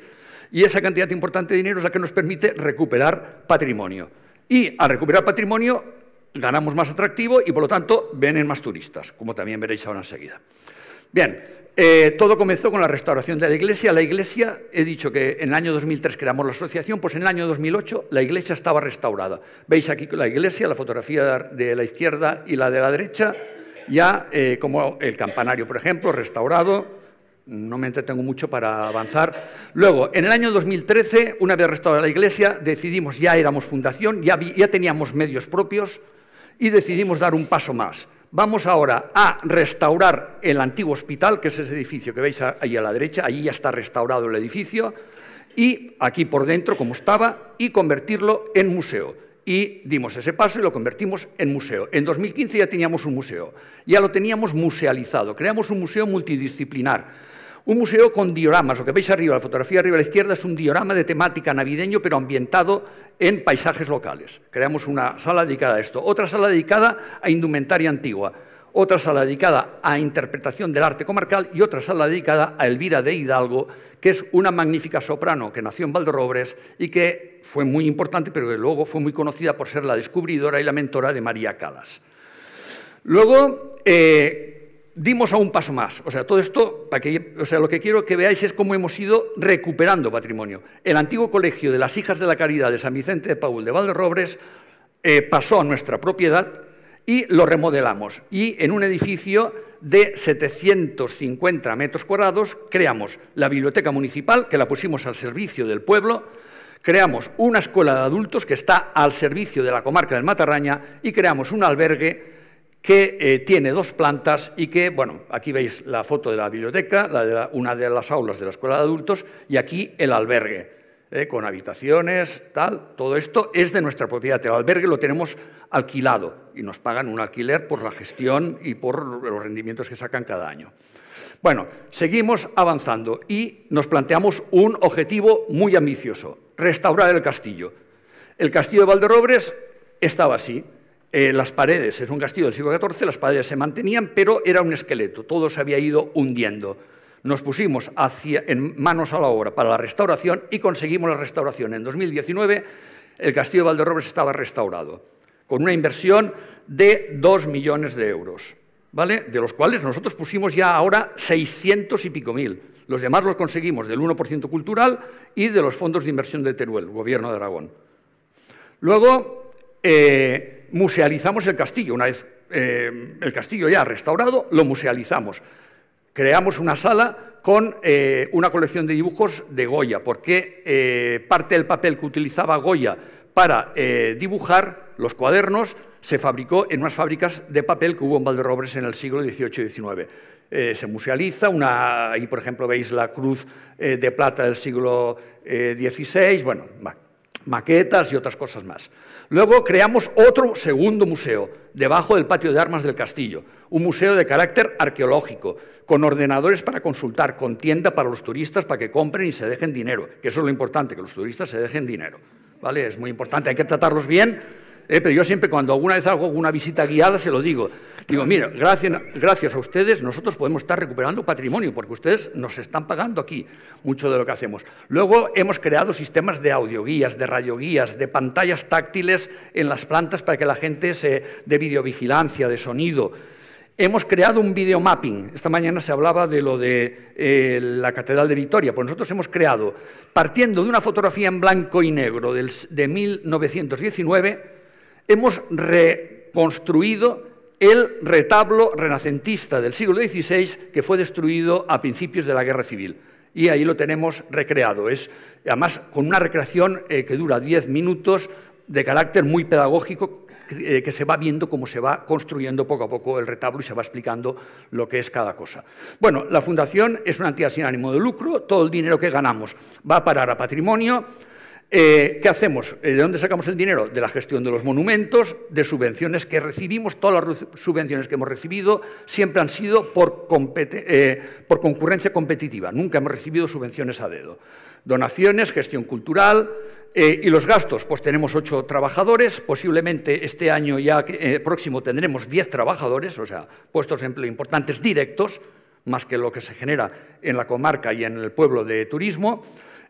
y esa cantidad importante de dinero es la que nos permite recuperar patrimonio. Y al recuperar patrimonio ganamos más atractivo y por lo tanto vienen más turistas, como también veréis ahora enseguida. Bien, eh, todo comenzó con la restauración de la iglesia. La iglesia, he dicho que en el año 2003 creamos la asociación, pues en el año 2008 la iglesia estaba restaurada. Veis aquí la iglesia, la fotografía de la izquierda y la de la derecha, ya eh, como el campanario, por ejemplo, restaurado. No me entretengo mucho para avanzar. Luego, en el año 2013, una vez restaurada la iglesia, decidimos, ya éramos fundación, ya teníamos medios propios y decidimos dar un paso más. Vamos ahora a restaurar el antiguo hospital, que es ese edificio que veis ahí a la derecha, allí ya está restaurado el edificio, y aquí por dentro, como estaba, y convertirlo en museo. Y dimos ese paso y lo convertimos en museo. En 2015 ya teníamos un museo, ya lo teníamos musealizado, creamos un museo multidisciplinar un museo con dioramas, lo que veis arriba, la fotografía arriba a la izquierda es un diorama de temática navideño, pero ambientado en paisajes locales. Creamos una sala dedicada a esto, otra sala dedicada a indumentaria antigua, otra sala dedicada a interpretación del arte comarcal y otra sala dedicada a Elvira de Hidalgo, que es una magnífica soprano que nació en Valdorobres y que fue muy importante, pero que luego fue muy conocida por ser la descubridora y la mentora de María Calas. Luego, eh, dimos a un paso más. O sea, todo esto, para que, o sea, lo que quiero que veáis es cómo hemos ido recuperando patrimonio. El antiguo colegio de las Hijas de la Caridad de San Vicente de Paul de Valderrobres eh, pasó a nuestra propiedad y lo remodelamos. Y en un edificio de 750 metros cuadrados creamos la biblioteca municipal, que la pusimos al servicio del pueblo, creamos una escuela de adultos que está al servicio de la comarca del Matarraña y creamos un albergue que eh, tiene dos plantas y que, bueno, aquí veis la foto de la biblioteca, de una de las aulas de la escuela de adultos y aquí el albergue, eh, con habitaciones, tal, todo esto es de nuestra propiedad. El albergue lo tenemos alquilado y nos pagan un alquiler por la gestión y por los rendimientos que sacan cada año. Bueno, seguimos avanzando y nos planteamos un objetivo muy ambicioso, restaurar el castillo. El castillo de Valderobres estaba así, eh, las paredes, es un castillo del siglo XIV, las paredes se mantenían, pero era un esqueleto, todo se había ido hundiendo. Nos pusimos en manos a la obra para la restauración y conseguimos la restauración. En 2019 el castillo de Valderrobles estaba restaurado, con una inversión de 2 millones de euros, ¿vale? de los cuales nosotros pusimos ya ahora 600 y pico mil. Los demás los conseguimos del 1% cultural y de los fondos de inversión de Teruel, gobierno de Aragón. Luego, eh, musealizamos el castillo. Una vez eh, el castillo ya restaurado, lo musealizamos. Creamos una sala con eh, una colección de dibujos de Goya, porque eh, parte del papel que utilizaba Goya para dibujar los cuadernos se fabricó en unas fábricas de papel que hubo en Valderobres en el siglo XVIII y XIX. se musealiza. Una, ahí, por ejemplo, veis la cruz de plata del siglo XVI, bueno, maquetas y otras cosas más. Luego creamos otro segundo museo, debajo del patio de armas del castillo, un museo de carácter arqueológico, con ordenadores para consultar, con tienda para los turistas para que compren y se dejen dinero, que eso es lo importante, que los turistas se dejen dinero. ¿Vale? Es muy importante, hay que tratarlos bien, eh, pero yo siempre cuando alguna vez hago una visita guiada se lo digo. Digo, mira, gracias, a ustedes nosotros podemos estar recuperando patrimonio porque ustedes nos están pagando aquí mucho de lo que hacemos. Luego hemos creado sistemas de audioguías, de radioguías, de pantallas táctiles en las plantas para que la gente se de videovigilancia, de sonido. Hemos creado un videomapping. Esta mañana se hablaba de lo de eh, la Catedral de Victoria. Pues nosotros hemos creado, partiendo de una fotografía en blanco y negro de 1919, hemos reconstruido el retablo renacentista del siglo XVI que fue destruido a principios de la Guerra Civil. Y ahí lo tenemos recreado. Es, además, con una recreación eh, que dura diez minutos de carácter muy pedagógico eh, que se va viendo cómo se va construyendo poco a poco el retablo y se va explicando lo que es cada cosa. Bueno, la fundación es una entidad sin ánimo de lucro, todo el dinero que ganamos va a parar a patrimonio, eh, ¿Qué hacemos? Eh, ¿De dónde sacamos el dinero? De la gestión de los monumentos, de subvenciones que recibimos. Todas las subvenciones que hemos recibido siempre han sido eh, por, concurrencia competitiva. Nunca hemos recibido subvenciones a dedo. Donaciones, gestión cultural y los gastos. Pues tenemos ocho trabajadores. Posiblemente este año ya próximo tendremos diez trabajadores, o sea, puestos de empleo importantes directos, más que lo que se genera en la comarca y en el pueblo de turismo.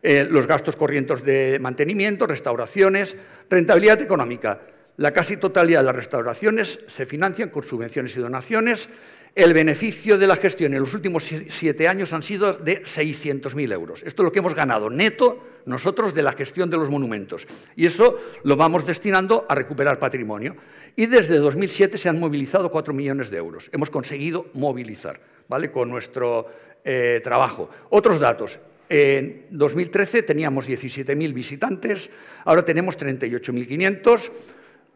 Eh, los gastos corrientes de mantenimiento, restauraciones, rentabilidad económica. La casi totalidad de las restauraciones se financian con subvenciones y donaciones. El beneficio de la gestión en los últimos siete años han sido de 600.000 euros. Esto es lo que hemos ganado neto nosotros de la gestión de los monumentos. Y eso lo vamos destinando a recuperar patrimonio. Y desde 2007 se han movilizado 4 millones de euros. Hemos conseguido movilizar ¿vale? con nuestro eh, trabajo. Otros datos. En 2013 teníamos 17.000 visitantes, ahora tenemos 38.500.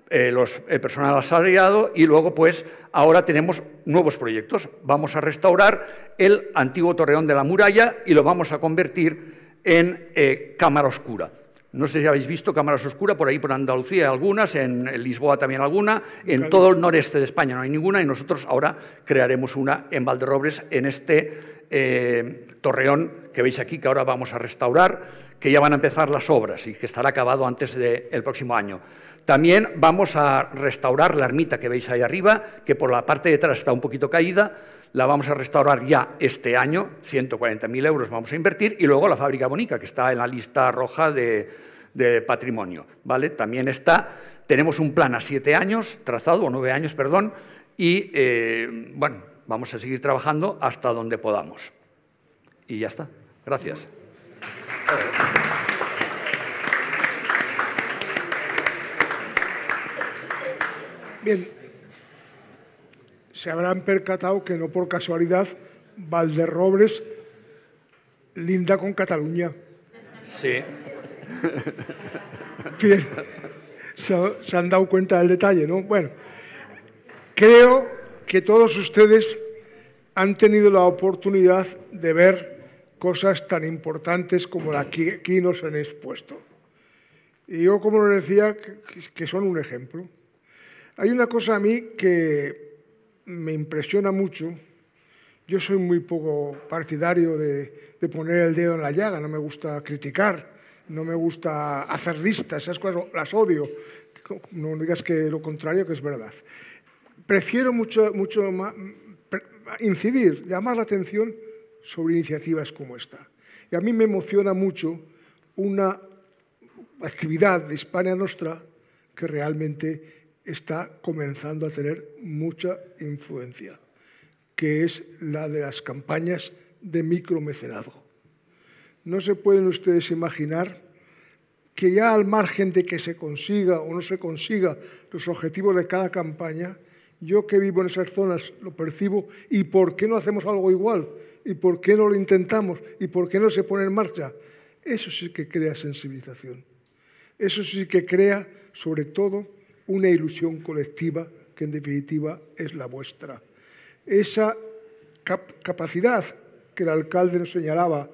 Eh, los, el personal asalariado y luego pues ahora tenemos nuevos proyectos. Vamos a restaurar el antiguo torreón de la muralla y lo vamos a convertir en eh, cámara oscura. No sé si habéis visto cámaras oscuras, por ahí por Andalucía algunas, en, Lisboa también alguna, en todo el noreste de España no hay ninguna y nosotros ahora crearemos una en Valderrobres en este eh, torreón que veis aquí, que ahora vamos a restaurar, que ya van a empezar las obras y que estará acabado antes del próximo año. También vamos a restaurar la ermita que veis ahí arriba, que por la parte de atrás está un poquito caída, la vamos a restaurar ya este año, 140.000 euros vamos a invertir, y luego la fábrica Bonica, que está en la lista roja de, patrimonio, ¿vale? También está, tenemos un plan a siete años, trazado, o nueve años, perdón, y, eh, bueno, vamos a seguir trabajando hasta donde podamos. Y ya está. Gracias. Bien, se habrán percatado que no por casualidad ...Valderrobles... linda con Cataluña. Sí. Bien, se, han dado cuenta del detalle, ¿no? Bueno, creo que todos ustedes han tenido la oportunidad de ver cosas tan importantes como la que aquí nos han expuesto. Y yo, como les decía, que son un ejemplo. Hay una cosa a mí que me impresiona mucho. Yo soy muy poco partidario de, de poner el dedo en la llaga, no me gusta criticar, no me gusta hacer listas, esas cosas las odio. No digas que lo contrario, que es verdad. Prefiero mucho, mucho más, incidir, llamar la atención sobre iniciativas como esta. Y a mí me emociona mucho una actividad de Hispania Nostra que realmente está comenzando a tener mucha influencia, que es la de las campañas de micromecenazgo. No se pueden ustedes imaginar que ya al margen de que se consiga o no se consiga los objetivos de cada campaña, yo que vivo en esas zonas lo percibo y ¿por qué no hacemos algo igual? ¿Y por qué no lo intentamos? ¿Y por qué no se pone en marcha? Eso sí que crea sensibilización. Eso sí que crea, sobre todo, una ilusión colectiva que en definitiva es la vuestra. Esa capacidad que el alcalde nos señalaba,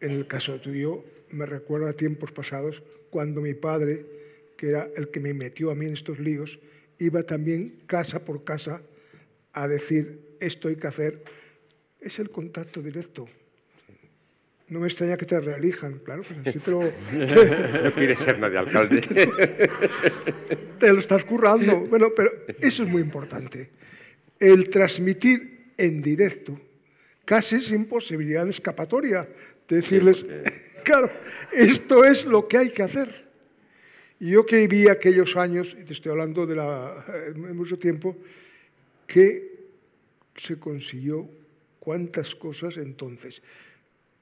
en el caso tuyo, me recuerda a tiempos pasados cuando mi padre, que era el que me metió a mí en estos líos, iba también casa por casa a decir esto hay que hacer, es el contacto directo. No me extraña que te realijan, claro. Si te lo... no quieres ser nadie alcalde. te lo estás currando. Bueno, pero eso es muy importante. El transmitir en directo, casi sin posibilidad de escapatoria, de decirles, claro, esto es lo que hay que hacer yo que viví aquellos años, y te estoy hablando de, eh, mucho tiempo, que se consiguió cuántas cosas entonces.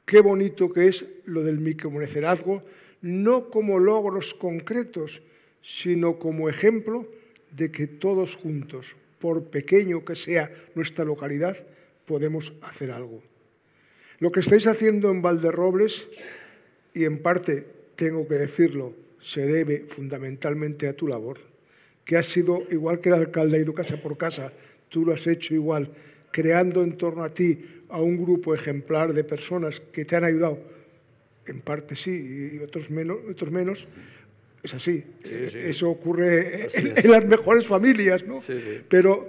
Qué bonito que es lo del micromonecerazgo, no como logros concretos, sino como ejemplo de que todos juntos, por pequeño que sea nuestra localidad, podemos hacer algo. Lo que estáis haciendo en Valderrobles, y en parte tengo que decirlo, se debe fundamentalmente a tu labor, que has sido igual que el alcalde ha ido casa por casa, tú lo has hecho igual, creando en torno a ti a un grupo ejemplar de personas que te han ayudado, en parte sí y otros menos, otros menos es así. Eso ocurre en, las mejores familias, ¿no? Pero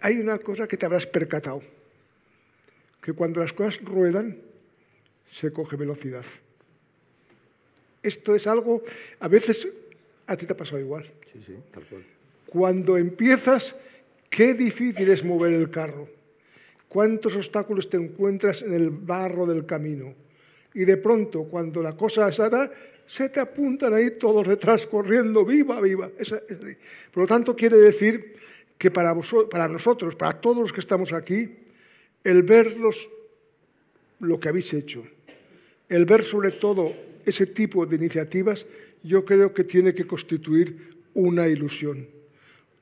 hay una cosa que te habrás percatado, que cuando las cosas ruedan, se coge velocidad. Esto es algo, a veces a ti te ha pasado igual. Sí, sí, tal cual. Cuando empiezas, qué difícil es mover el carro. Cuántos obstáculos te encuentras en el barro del camino. Y de pronto, cuando la cosa es se te apuntan ahí todos detrás corriendo, viva, viva. Por lo tanto, quiere decir que para, para nosotros, para todos los que estamos aquí, el verlos lo que habéis hecho, el ver sobre todo ese tipo de iniciativas yo creo que tiene que constituir una ilusión,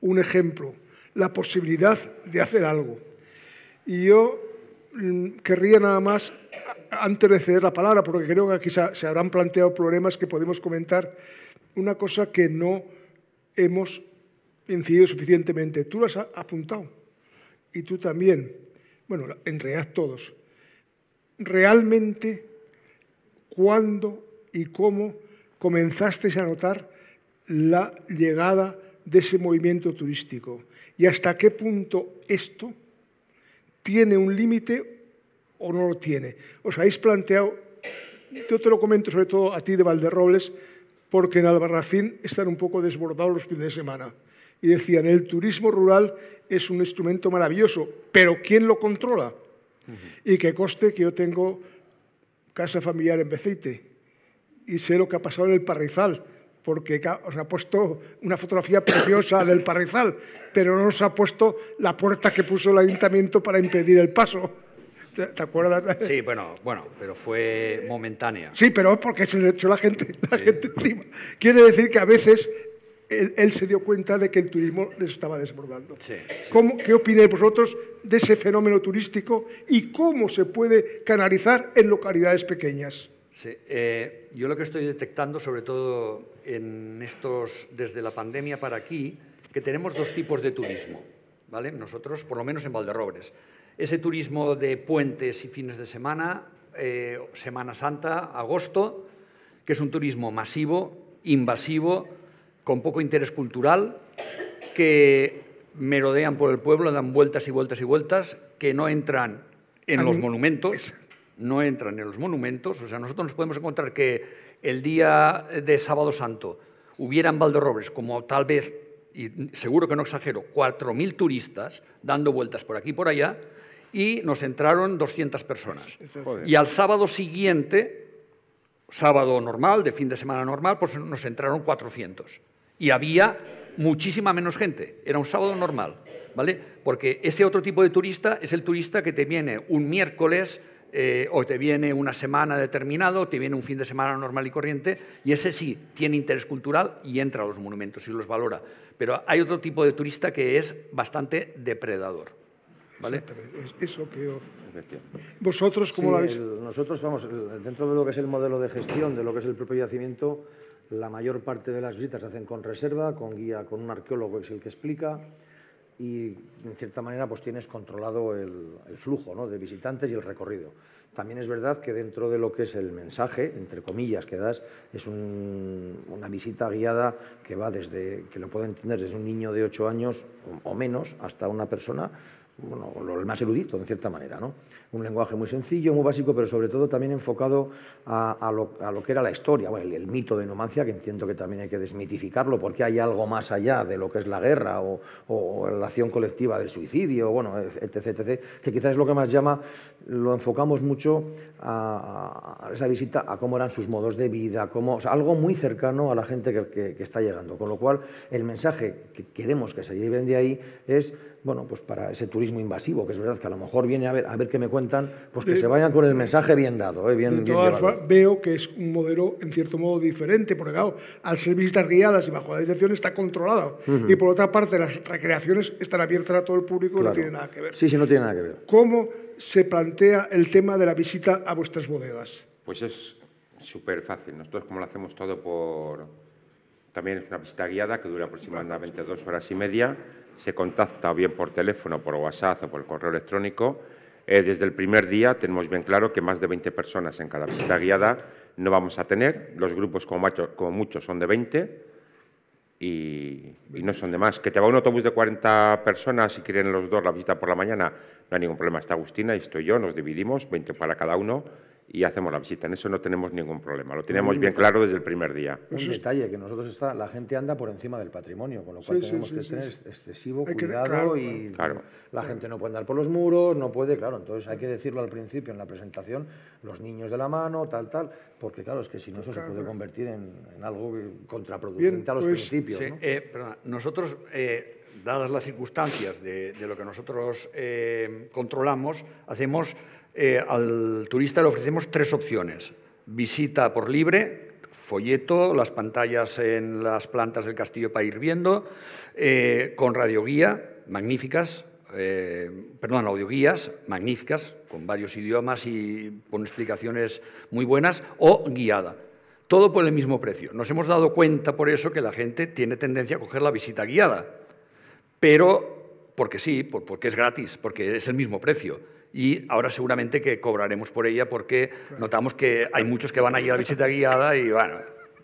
un ejemplo, la posibilidad de hacer algo. Y yo mm, querría nada más, antes de ceder la palabra, porque creo que aquí se habrán planteado problemas que podemos comentar, una cosa que no hemos incidido suficientemente. Tú lo has apuntado y tú también. Bueno, en realidad todos. Realmente, ¿cuándo y cómo comenzasteis a notar la llegada de ese movimiento turístico y hasta qué punto esto tiene un límite o no lo tiene. Os habéis planteado, yo te lo comento sobre todo a ti de Valderrobles, porque en Albarrafín están un poco desbordados los fines de semana. Y decían, el turismo rural es un instrumento maravilloso, pero ¿quién lo controla? Y que coste que yo tengo casa familiar en Beceite, y sé lo que ha pasado en el Parrizal, porque os ha puesto una fotografía preciosa del Parrizal, pero no os ha puesto la puerta que puso el ayuntamiento para impedir el paso. ¿Te, acuerdas? Sí, bueno, bueno, pero fue momentánea. Sí, pero porque se le echó la gente, la gente encima. Quiere decir que a veces él, se dio cuenta de que el turismo les estaba desbordando. ¿Qué opináis vosotros de ese fenómeno turístico y cómo se puede canalizar en localidades pequeñas? Eh, yo lo que estoy detectando, sobre todo en estos, desde la pandemia para aquí, que tenemos dos tipos de turismo, ¿vale? Nosotros, por lo menos en Valderrobres. Ese turismo de puentes y fines de semana, eh, Semana Santa, agosto, que es un turismo masivo, invasivo, con poco interés cultural, que merodean por el pueblo, dan vueltas y vueltas y vueltas, que no entran en los monumentos no entran en los monumentos. O sea, nosotros nos podemos encontrar que el día de Sábado Santo hubiera en como tal vez, y seguro que no exagero, 4.000 turistas dando vueltas por aquí y por allá, y nos entraron 200 personas. Y al sábado siguiente, sábado normal, de fin de semana normal, pues nos entraron 400. Y había muchísima menos gente. Era un sábado normal, ¿vale? Porque ese otro tipo de turista es el turista que te viene un miércoles eh, o te viene una semana determinada, o te viene un fin de semana normal y corriente, y ese sí tiene interés cultural y entra a los monumentos y los valora. Pero hay otro tipo de turista que es bastante depredador. ¿vale? Es eso que yo... ¿Vosotros cómo lo habéis...? nosotros, vamos, dentro de lo que es el modelo de gestión, de lo que es el propio yacimiento, la mayor parte de las visitas se hacen con reserva, con guía, con un arqueólogo que es el que explica, y en cierta manera pues tienes controlado el, flujo de visitantes y el recorrido. También es verdad que dentro de lo que es el mensaje, entre comillas, que das, es una visita guiada que va desde, que lo puede entender desde un niño de 8 años o menos hasta una persona bueno, el más erudito, en cierta manera. ¿no? Un lenguaje muy sencillo, muy básico, pero sobre todo también enfocado a, lo, que era la historia, bueno, el, mito de Numancia, que entiendo que también hay que desmitificarlo, porque hay algo más allá de lo que es la guerra o, la acción colectiva del suicidio, bueno, etc, que quizás es lo que más llama, lo enfocamos mucho a, esa visita, a cómo eran sus modos de vida, cómo, algo muy cercano a la gente que, que está llegando. Con lo cual, el mensaje que queremos que se lleven de ahí es bueno, pues para ese turismo invasivo, que es verdad que a lo mejor viene a ver, a ver qué me cuentan, pues que se vayan con el mensaje bien dado, eh, bien, Veo que es un modelo en cierto modo diferente, porque claro, al ser visitas guiadas y bajo la dirección está controlado. Y por otra parte, las recreaciones están abiertas a todo el público, y no tiene nada que ver. Sí, sí, no tiene nada que ver. ¿Cómo se plantea el tema de la visita a vuestras bodegas? Pues es súper fácil. Nosotros como lo hacemos todo por... También es una visita guiada que dura aproximadamente dos horas y media se contacta bien por teléfono, por WhatsApp o por correo electrónico. Eh, desde el primer día tenemos bien claro que más de 20 personas en cada visita guiada no vamos a tener. Los grupos, como, mucho, son de 20 y, y, no son de más. Que te va un autobús de 40 personas y quieren los dos la visita por la mañana, no hay ningún problema. Está Agustina y estoy yo, nos dividimos, 20 para cada uno y hacemos la visita. En eso no tenemos ningún problema, lo tenemos bien claro desde el primer día. Un detalle, que nosotros está, la gente anda por encima del patrimonio, con lo cual tenemos que tener excesivo cuidado y la gente no puede andar por los muros, no puede, claro, entonces hay que decirlo al principio en la presentación, los niños de la mano, tal, tal, porque claro, es que si no eso se puede convertir en, algo contraproducente a los pues, principios. Eh, perdona, nosotros... Eh, dadas las circunstancias de, lo que nosotros eh, controlamos, hacemos eh, al turista le ofrecemos tres opciones. Visita por libre, folleto, las pantallas en las plantas del castillo para ir viendo, eh, con radioguía, magníficas, eh, perdón, audioguías magníficas, con varios idiomas y con explicaciones muy buenas, o guiada. Todo por el mismo precio. Nos hemos dado cuenta por eso que la gente tiene tendencia a coger la visita guiada, pero porque sí, porque es gratis, porque es el mismo precio y ahora seguramente que cobraremos por ella porque notamos que hay muchos que van ir a la visita guiada y bueno,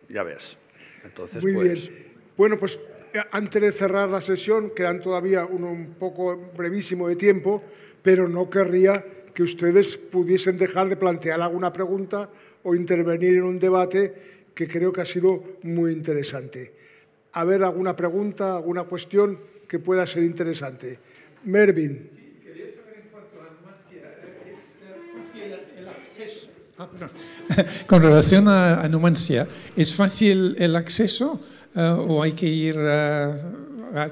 ya ves. Entonces, Muy pues bien. Bueno, pues eh, antes de cerrar la sesión, quedan todavía un, poco brevísimo de tiempo, pero no querría que ustedes pudiesen dejar de plantear alguna pregunta o intervenir en un debate que creo que ha sido muy interesante. A ver, alguna pregunta, alguna cuestión que pueda ser interesante. Mervin. Con relación a, Numancia, ¿es fácil el acceso eh, o hay que ir eh, a,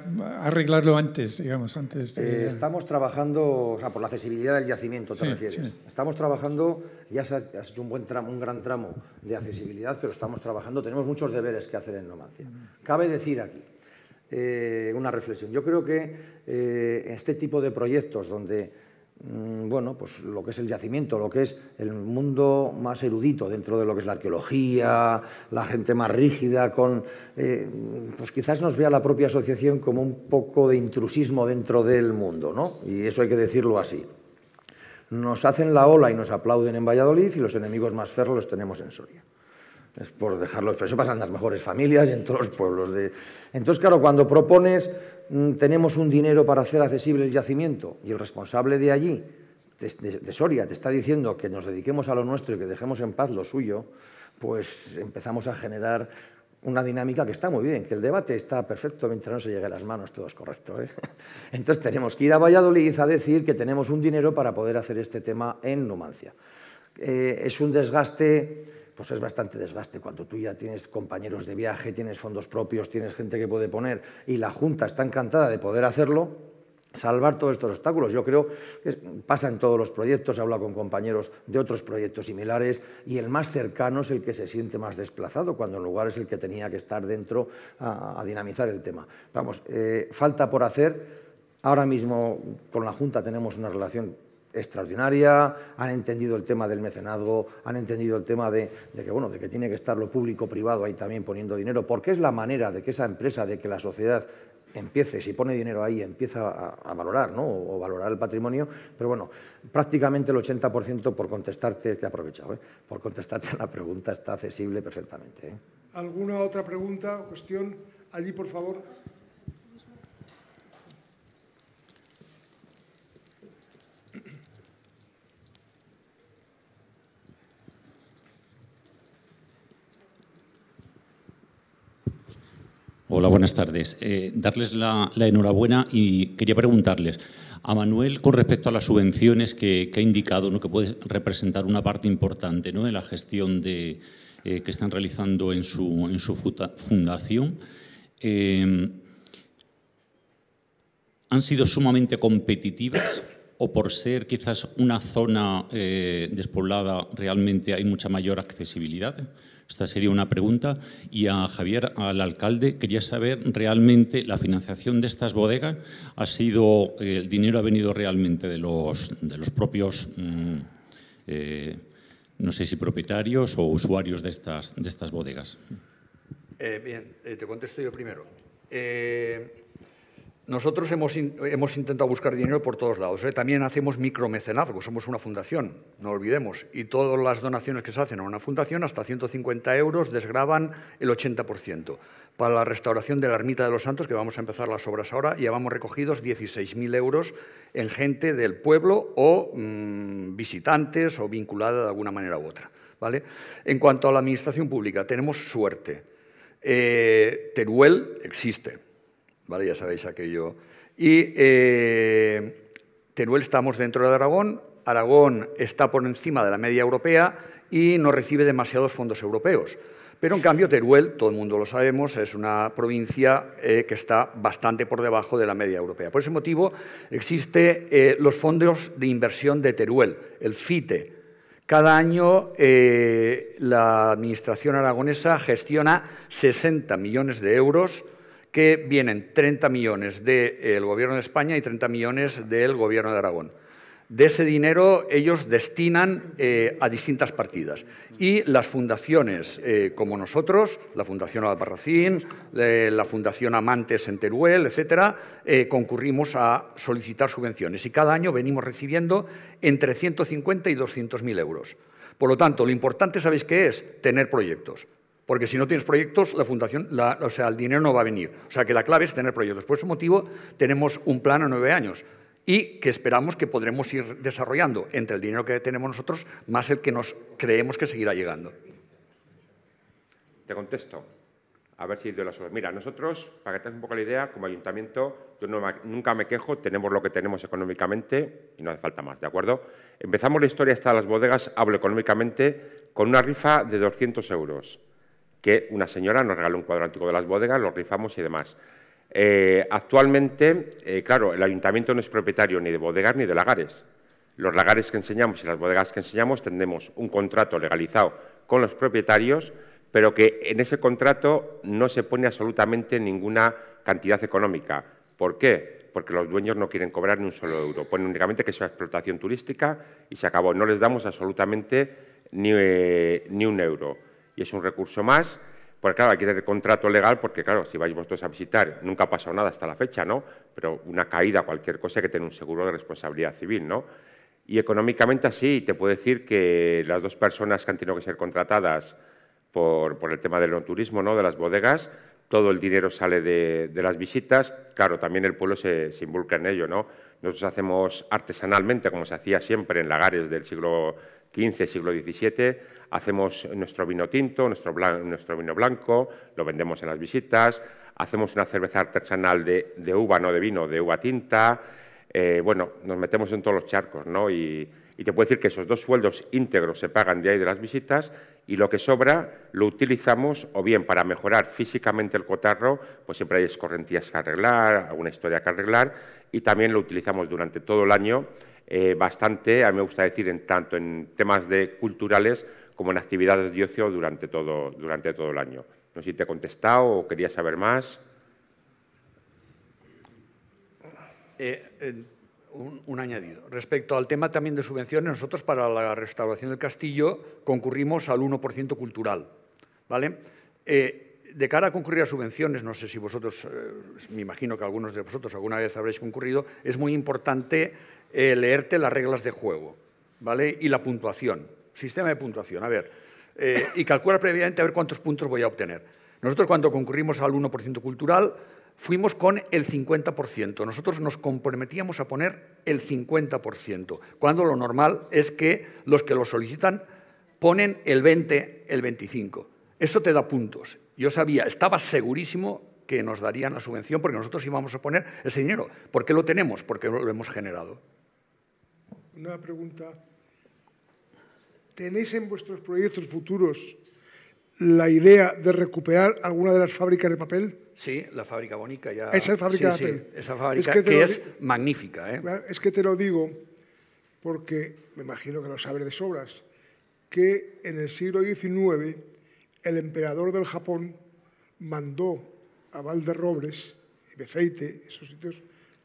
arreglarlo antes, digamos, eh, estamos trabajando, o sea, por la accesibilidad del yacimiento, te refieres. Estamos trabajando, ya has, hecho un, buen tramo, un gran tramo de accesibilidad, pero estamos trabajando, tenemos muchos deberes que hacer en Numancia. Cabe decir aquí, una reflexión, yo creo que este tipo de proyectos donde Mm, bueno, pues lo que es el yacimiento, lo que es el mundo más erudito dentro de lo que es la arqueología, la gente más rígida, con, eh, pues quizás nos vea la propia asociación como un poco de intrusismo dentro del mundo, ¿no? Y eso hay que decirlo así. Nos hacen la ola y nos aplauden en Valladolid y los enemigos más ferros tenemos en Soria. Es por dejarlo, pero eso pasan las mejores familias y en todos los pueblos. De... Entonces, claro, cuando propones Mm, tenemos un dinero para hacer accesible el yacimiento y el responsable de allí, de, Soria, te está diciendo que nos dediquemos a lo nuestro y que dejemos en paz lo suyo, pues empezamos a generar una dinámica que está muy bien, que el debate está perfecto mientras no se llegue a las manos, todo es correcto. ¿eh? Entonces tenemos que ir a Valladolid a decir que tenemos un dinero para poder hacer este tema en Numancia. Eh, es un desgaste pues es bastante desgaste. Cuando tú ya tienes compañeros de viaje, tienes fondos propios, tienes gente que puede poner y la Junta está encantada de poder hacerlo, salvar todos estos obstáculos. Yo creo que pasa en todos los proyectos, he hablado con compañeros de otros proyectos similares y el más cercano es el que se siente más desplazado, cuando en lugar es el que tenía que estar dentro a, dinamizar el tema. Vamos, eh, falta por hacer. Ahora mismo con la Junta tenemos una relación extraordinaria, han entendido el tema del mecenazgo, han entendido el tema de, de, que, bueno, de que tiene que estar lo público-privado ahí también poniendo dinero, porque es la manera de que esa empresa, de que la sociedad empiece, si pone dinero ahí, empieza a, valorar, ¿no? O, valorar el patrimonio, pero bueno, prácticamente el 80% por contestarte, que he aprovechado, ¿eh? por contestarte la pregunta está accesible perfectamente. ¿eh? ¿Alguna otra pregunta o cuestión? Allí, por favor. Hola, buenas tardes. Eh, darles la, enhorabuena y quería preguntarles a Manuel con respecto a las subvenciones que, ha indicado, que puede representar una parte importante ¿no? de la gestión eh, que están realizando en su, fundación. Eh, ¿Han sido sumamente competitivas o por ser quizás una zona despoblada realmente hay mucha mayor accesibilidad? Esta sería una pregunta. Y a Javier, al alcalde, quería saber realmente la financiación de estas bodegas. ¿Ha sido, eh, el dinero ha venido realmente de los, de los propios, mm, eh, no sé si propietarios o usuarios de estas, de estas bodegas? Eh, bien, te contesto yo primero nosotros hemos, intentado buscar dinero por todos lados. ¿eh? También hacemos micromecenazgo, somos una fundación, no olvidemos. Y todas las donaciones que se hacen a una fundación, hasta 150 euros, desgraban el 80%. Para la restauración de la Ermita de los Santos, que vamos a empezar las obras ahora, ya llevamos recogidos 16.000 euros en gente del pueblo o mm, visitantes o vinculada de alguna manera u otra. ¿vale? En cuanto a la administración pública, tenemos suerte. Eh, Teruel existe ¿vale? Ya sabéis aquello. Y eh, Teruel estamos dentro de Aragón, Aragón está por encima de la media europea y no recibe demasiados fondos europeos. Pero en cambio Teruel, todo el mundo lo sabemos, es una provincia eh, que está bastante por debajo de la media europea. Por ese motivo existen eh, los fondos de inversión de Teruel, el FITE. Cada año la Administración aragonesa gestiona 60 millones de euros que vienen 30 millones del Gobierno de España y 30 millones del Gobierno de Aragón. De ese dinero ellos destinan eh, a distintas partidas. Y las fundaciones eh, como nosotros, la Fundación Albarracín, la Fundación Amantes en Teruel, etc., eh, concurrimos a solicitar subvenciones. Y cada año venimos recibiendo entre 150 y 200 mil euros. Por lo tanto, lo importante, ¿sabéis qué es? Tener proyectos porque si no tienes proyectos, la fundación, o sea, el dinero no va a venir. O sea, que la clave es tener proyectos. Por ese motivo, tenemos un plan a nueve años y que esperamos que podremos ir desarrollando entre el dinero que tenemos nosotros más el que nos creemos que seguirá llegando. Te contesto. A ver si de la suerte. Mira, nosotros, para que tengas un poco la idea, como ayuntamiento, yo nunca me quejo, tenemos lo que tenemos económicamente y no hace falta más, ¿de acuerdo? Empezamos la historia hasta las bodegas, hablo económicamente, con una rifa de 200 euros que una señora nos regaló un cuadro antiguo de las bodegas, lo rifamos y demás. Eh, actualmente, eh, claro, el ayuntamiento no es propietario ni de bodegas ni de lagares. Los lagares que enseñamos y las bodegas que enseñamos ...tendemos un contrato legalizado con los propietarios, pero que en ese contrato no se pone absolutamente ninguna cantidad económica. ¿Por qué? Porque los dueños no quieren cobrar ni un solo euro. Ponen únicamente que es una explotación turística y se acabó. No les damos absolutamente ni eh, un euro y es un recurso más. porque claro, hay que tener contrato legal porque, claro, si vais vosotros a visitar, nunca ha pasado nada hasta la fecha, ¿no? Pero una caída, cualquier cosa, hay que tener un seguro de responsabilidad civil, ¿no? Y económicamente así, te puedo decir que las dos personas que han tenido que ser contratadas por, el tema del turismo, ¿no? De las bodegas, todo el dinero sale de, las visitas, claro, también el pueblo se, se, involucra en ello, ¿no? Nosotros hacemos artesanalmente, como se hacía siempre en lagares del siglo 15 siglo XVII, hacemos nuestro vino tinto, nuestro, nuestro, vino blanco, lo vendemos en las visitas, hacemos una cerveza artesanal de, uva, no de vino, de uva tinta. Eh, bueno, nos metemos en todos los charcos, ¿no? Y, y, te puedo decir que esos dos sueldos íntegros se pagan de ahí de las visitas y lo que sobra lo utilizamos o bien para mejorar físicamente el cotarro, pues siempre hay escorrentías que arreglar, alguna historia que arreglar, y también lo utilizamos durante todo el año eh, bastante, a mí me gusta decir, en tanto en temas de culturales como en actividades de ocio durante todo, durante todo el año. No sé si te he contestado o querías saber más. Eh, eh, un, añadido. Respecto al tema también de subvenciones, nosotros para la restauración del castillo concurrimos al 1% cultural. ¿vale? De cara a concurrir a subvenciones, no sé si vosotros, eh, me imagino que algunos de vosotros alguna vez habréis concurrido, es muy importante eh, leerte las reglas de juego, ¿vale? Y la puntuación, sistema de puntuación, a ver, eh, y calcular previamente a ver cuántos puntos voy a obtener. Nosotros cuando concurrimos al 1% cultural fuimos con el 50%, nosotros nos comprometíamos a poner el 50%, cuando lo normal es que los que lo solicitan ponen el 20, el 25%. Eso te da puntos. Yo sabía, estaba segurísimo que nos darían la subvención porque nosotros íbamos a poner ese dinero. ¿Por qué lo tenemos? Porque lo hemos generado. Una pregunta. ¿Tenéis en vuestros proyectos futuros la idea de recuperar alguna de las fábricas de papel? Sí, la fábrica Bonica ya. Esa fábrica de papel. esa fábrica que, es magnífica. ¿eh? Es que te lo digo porque me imagino que lo sabes de sobras, que en el siglo XIX el emperador del Japón mandó a Valderrobres y Beceite, esos sitios,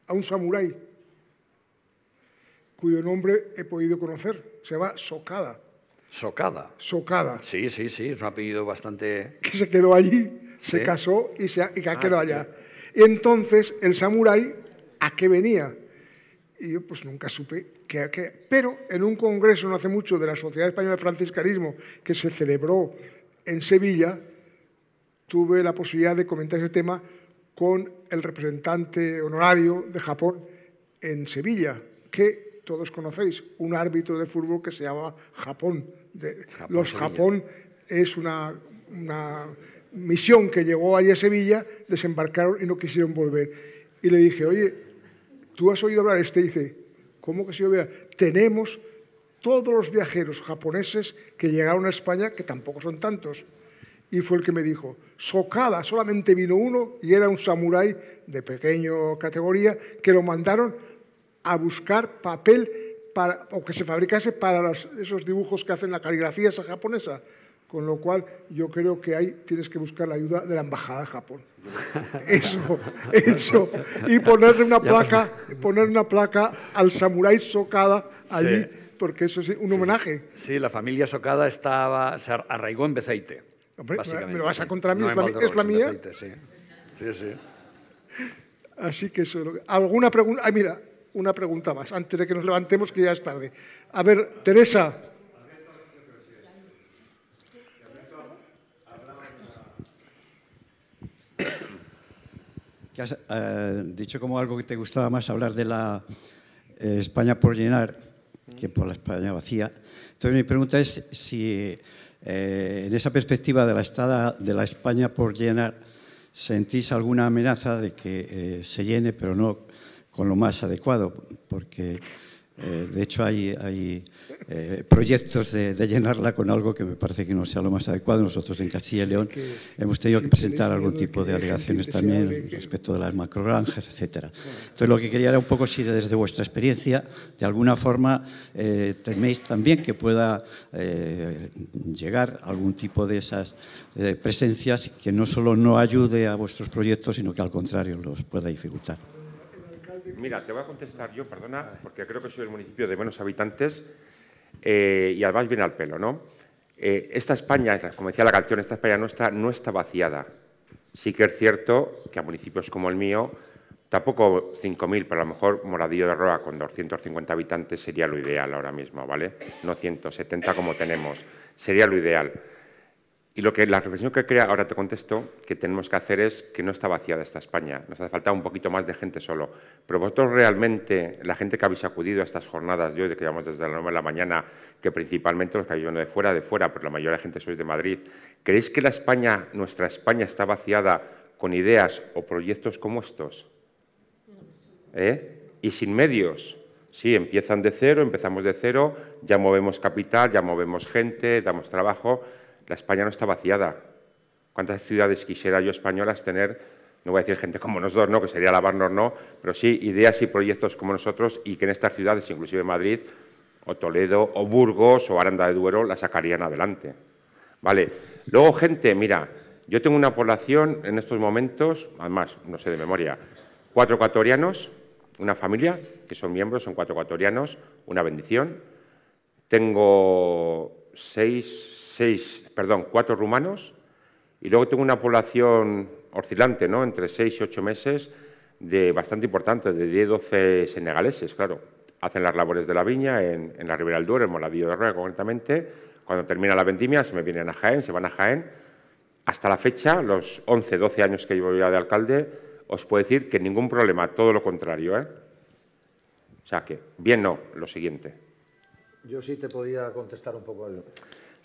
a un samurái cuyo nombre he podido conocer. Se llama Sokada. ¿Sokada? Sokada. Sí, sí, sí, es un apellido bastante... Que se quedó allí, se casó y, se ha, ah, quedado allá. Y entonces, el samurái, ¿a qué venía? Y yo pues nunca supe qué a qué. Pero en un congreso no hace mucho de la Sociedad Española de Franciscanismo, que se celebró en Sevilla tuve la posibilidad de comentar ese tema con el representante honorario de Japón en Sevilla, que todos conocéis, un árbitro de fútbol que se llama Japón. los Japón es una, misión que llegó allí a Sevilla, desembarcaron y no quisieron volver. Y le dije, oye, ¿tú has oído hablar este? dice, ¿cómo que se vea? Tenemos todos los viajeros japoneses que llegaron a España, que tampoco son tantos. Y fue el que me dijo, Socada, solamente vino uno y era un samurái de pequeña categoría que lo mandaron a buscar papel para, o que se fabricase para esos dibujos que hacen la caligrafía esa japonesa. Con lo cual, yo creo que ahí tienes que buscar la ayuda de la Embajada de Japón. Eso, eso. Y ponerle una placa, poner una placa al samurái Socada allí porque eso es un homenaje. Sí, la familia Socada estaba, se arraigó en Beceite. Hombre, me vas a contra mí, es, la, mía. sí. sí, Así que eso. ¿Alguna pregunta? Ay, mira, una pregunta más, antes de que nos levantemos, que ya es tarde. A ver, Teresa. has eh, dicho como algo que te gustaba más hablar de la eh, España por llenar que por la España vacía. Entonces mi pregunta es si eh, en esa perspectiva de la, de la España por llenar, ¿sentís alguna amenaza de que eh, se llene pero no con lo más adecuado? Porque eh, de hecho, hay, eh, proyectos de, llenarla con algo que me parece que no sea lo más adecuado. Nosotros en Castilla y León hemos tenido que presentar algún tipo de alegaciones también respecto de las macrogranjas, etc. Entonces, lo que quería era un poco si desde vuestra experiencia, de alguna forma, eh, teméis también que pueda llegar algún tipo de esas presencias que no solo no ayude a vuestros proyectos, sino que al contrario los pueda dificultar mira, te voy a contestar yo, perdona, porque creo que soy el municipio de menos habitantes eh, y además viene al pelo, ¿no? Eh, esta España, como decía la canción, esta España nuestra no está vaciada. Sí que es cierto que a municipios como el mío, tampoco 5.000, pero a lo mejor Moradillo de Roa con 250 habitantes sería lo ideal ahora mismo, ¿vale? No 170 como tenemos, sería lo ideal. Y lo que, la reflexión que crea, ahora te contesto, que tenemos que hacer es que no está vaciada esta España, nos hace falta un poquito más de gente solo. Pero vosotros realmente, la gente que habéis acudido a estas jornadas de hoy, que llevamos desde las 9 de la mañana, que principalmente los que habéis de fuera, de fuera, pero la mayoría de la gente sois de Madrid, ¿creéis que la España, nuestra España, está vaciada con ideas o proyectos como estos? ¿Eh? Y sin medios. Sí, empiezan de cero, empezamos de cero, ya movemos capital, ya movemos gente, damos trabajo la España no está vaciada. ¿Cuántas ciudades quisiera yo españolas tener? No voy a decir gente como nosotros, no, que sería lavarnos, no, pero sí ideas y proyectos como nosotros y que en estas ciudades, inclusive Madrid, o Toledo, o Burgos, o Aranda de Duero, la sacarían adelante. Vale. Luego, gente, mira, yo tengo una población en estos momentos, además, no sé de memoria, cuatro ecuatorianos, una familia, que son miembros, son cuatro ecuatorianos, una bendición. Tengo seis, seis perdón, cuatro rumanos, y luego tengo una población oscilante, ¿no? entre seis y ocho meses, de bastante importante, de 10-12 senegaleses, claro. Hacen las labores de la viña en, la Ribera del Duero, en Moladillo de Rueda concretamente. Cuando termina la vendimia se me vienen a Jaén, se van a Jaén. Hasta la fecha, los 11-12 años que llevo ya de alcalde, os puedo decir que ningún problema, todo lo contrario. ¿eh? O sea que, bien no, lo siguiente. Yo sí te podía contestar un poco. El...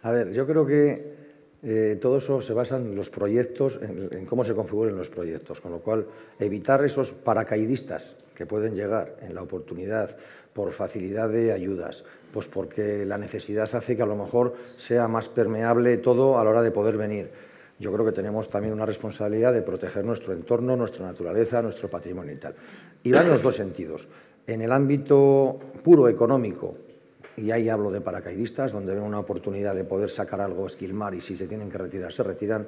A ver, yo creo que eh, todo eso se basa en los proyectos, en, en, cómo se configuran los proyectos, con lo cual evitar esos paracaidistas que pueden llegar en la oportunidad por facilidad de ayudas, pues porque la necesidad hace que a lo mejor sea más permeable todo a la hora de poder venir. Yo creo que tenemos también una responsabilidad de proteger nuestro entorno, nuestra naturaleza, nuestro patrimonio y tal. Y va en los dos sentidos. En el ámbito puro económico, y ahí hablo de paracaidistas, donde ven una oportunidad de poder sacar algo, esquilmar y si se tienen que retirar, se retiran.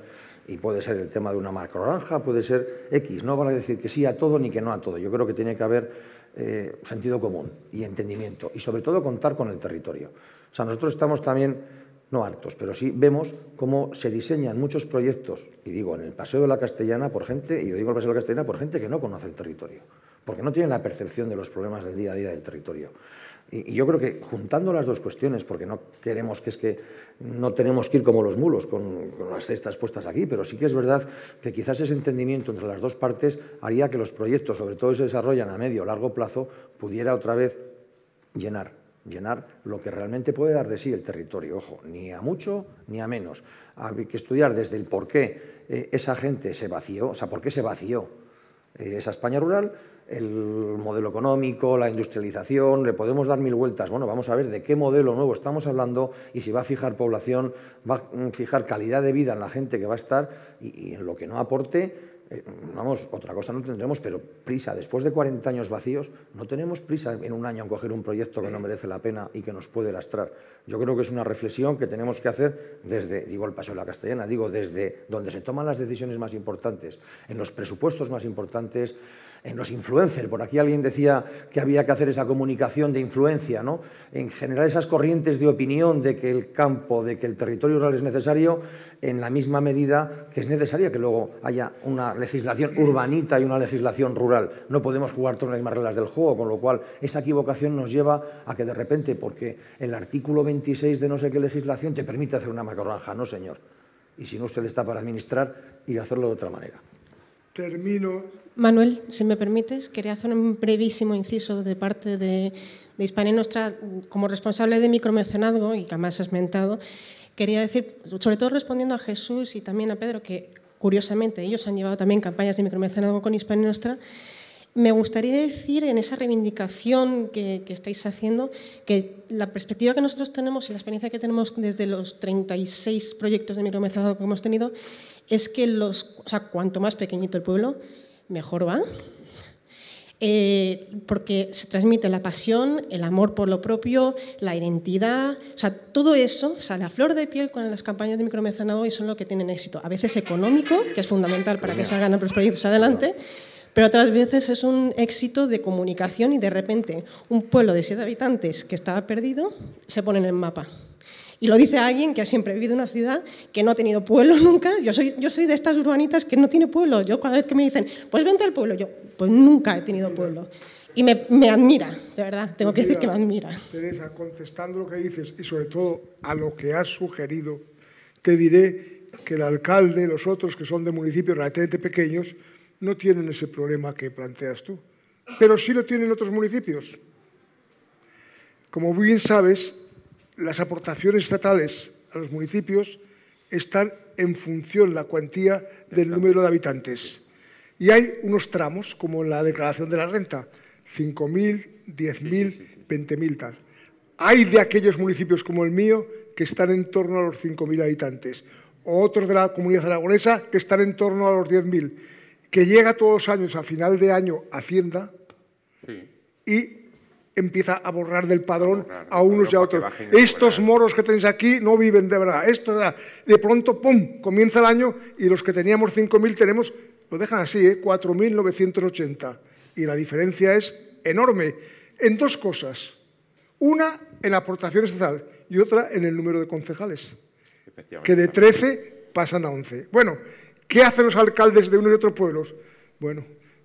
Y puede ser el tema de una marca naranja, puede ser X. No a decir que sí a todo ni que no a todo. Yo creo que tiene que haber eh, sentido común y entendimiento y sobre todo contar con el territorio. O sea, nosotros estamos también, no altos, pero sí vemos cómo se diseñan muchos proyectos, y digo, en el Paseo de la Castellana por gente, y yo digo el Paseo de la Castellana por gente que no conoce el territorio, porque no tienen la percepción de los problemas del día a día del territorio. Y, yo creo que juntando las dos cuestiones, porque no queremos que es que no tenemos que ir como los mulos con, las cestas puestas aquí, pero sí que es verdad que quizás ese entendimiento entre las dos partes haría que los proyectos, sobre todo si se desarrollan a medio o largo plazo, pudiera otra vez llenar llenar lo que realmente puede dar de sí el territorio, ojo, ni a mucho ni a menos. Hay que estudiar desde el por qué eh, esa gente se vació, o sea, por qué se vació eh, esa España rural, el modelo económico, la industrialización, le podemos dar mil vueltas. Bueno, vamos a ver de qué modelo nuevo estamos hablando y si va a fijar población, va a fijar calidad de vida en la gente que va a estar y, en lo que no aporte, eh, vamos, otra cosa no tendremos, pero prisa, después de 40 años vacíos, no tenemos prisa en un año en coger un proyecto que no merece la pena y que nos puede lastrar. Yo creo que es una reflexión que tenemos que hacer desde, digo el Paseo de la Castellana, digo desde donde se toman las decisiones más importantes, en los presupuestos más importantes, en los influencers. Por aquí alguien decía que había que hacer esa comunicación de influencia, ¿no? En generar esas corrientes de opinión de que el campo, de que el territorio rural es necesario, en la misma medida que es necesaria que luego haya una legislación urbanita y una legislación rural. No podemos jugar todas las mismas reglas del juego, con lo cual esa equivocación nos lleva a que de repente, porque el artículo 26 de no sé qué legislación te permite hacer una macarranja no señor. Y si no, usted está para administrar y hacerlo de otra manera. Termino. Manuel, si me permites, quería hacer un brevísimo inciso de parte de, Hispania Nostra como responsable de micromecenazgo y que además has mentado. Quería decir, sobre todo respondiendo a Jesús y también a Pedro, que curiosamente ellos han llevado también campañas de micromecenazgo con Hispania Nostra. Me gustaría decir en esa reivindicación que, que, estáis haciendo que la perspectiva que nosotros tenemos y la experiencia que tenemos desde los 36 proyectos de micromecenazgo que hemos tenido es que los, sea, cuanto más pequeñito el pueblo, mejor va, eh, porque se transmite la pasión, el amor por lo propio, la identidad, sea, todo eso sale a flor de piel con las campañas de micromecenado y son lo que tienen éxito. A veces económico, que es fundamental para que salgan los proyectos adelante, pero otras veces es un éxito de comunicación y de repente un pueblo de siete habitantes que estaba perdido se pone en el mapa. Y lo dice alguien que ha siempre vivido en una ciudad, que no ha tenido pueblo nunca. Yo soy, yo soy de estas urbanitas que no tiene pueblo. Yo cada vez que me dicen, pues vente al pueblo, yo, pues nunca he tenido pueblo. Y me, admira, de verdad, tengo que decir que me admira. Teresa, contestando lo que dices y sobre todo a lo que has sugerido, te diré que el alcalde, los otros que son de municipios relativamente pequeños, no tienen ese problema que planteas tú, pero sí lo tienen otros municipios. Como bien sabes, las aportaciones estatales a los municipios están en función la cuantía del número de habitantes. Y hay unos tramos, como la declaración de la renta, 5.000, 10.000, 20.000 tal. Hay de aquellos municipios como el mío que están en torno a los 5.000 habitantes, o otros de la comunidad aragonesa que están en torno a los 10.000, que llega todos los años a final de año Hacienda y empieza a borrar del padrón a unos y a otros. Estos moros que tenéis aquí no viven de verdad. Esto de, pronto, ¡pum!, comienza el año y los que teníamos 5.000 tenemos, lo dejan así, ¿eh? novecientos 4.980. Y la diferencia es enorme en dos cosas. Una en la aportación estatal y otra en el número de concejales, que de 13 pasan a 11. Bueno, ¿qué hacen los alcaldes de uno y otros pueblos? Bueno,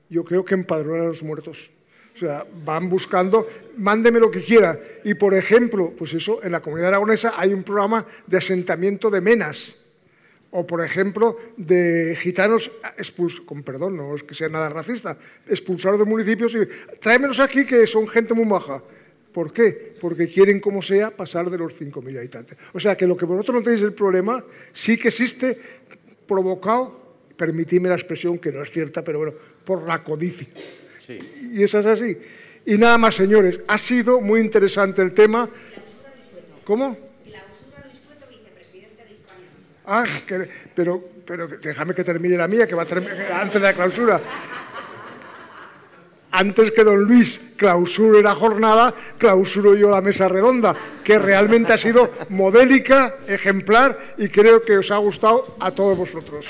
yo creo que empadronan a los muertos. O sea, van buscando, mándeme lo que quiera. Y por ejemplo, pues eso, en la comunidad aragonesa hay un programa de asentamiento de menas. O por ejemplo, de gitanos expulsados, con perdón, no es que sea nada racista, expulsados de municipios y tráemelos aquí que son gente muy maja. ¿Por qué? Porque quieren, como sea, pasar de los 5.000 habitantes. O sea, que lo que vosotros no tenéis el problema sí que existe provocado, permitidme la expresión que no es cierta, pero bueno, por la codicia. Y eso es así. Y nada más, señores, ha sido muy interesante el tema. ¿Cómo? Ah, pero, pero déjame que termine la mía, que va a terminar antes de la clausura. Antes que don Luis clausure la jornada, clausuro yo la mesa redonda, que realmente ha sido modélica, ejemplar y creo que os ha gustado a todos vosotros.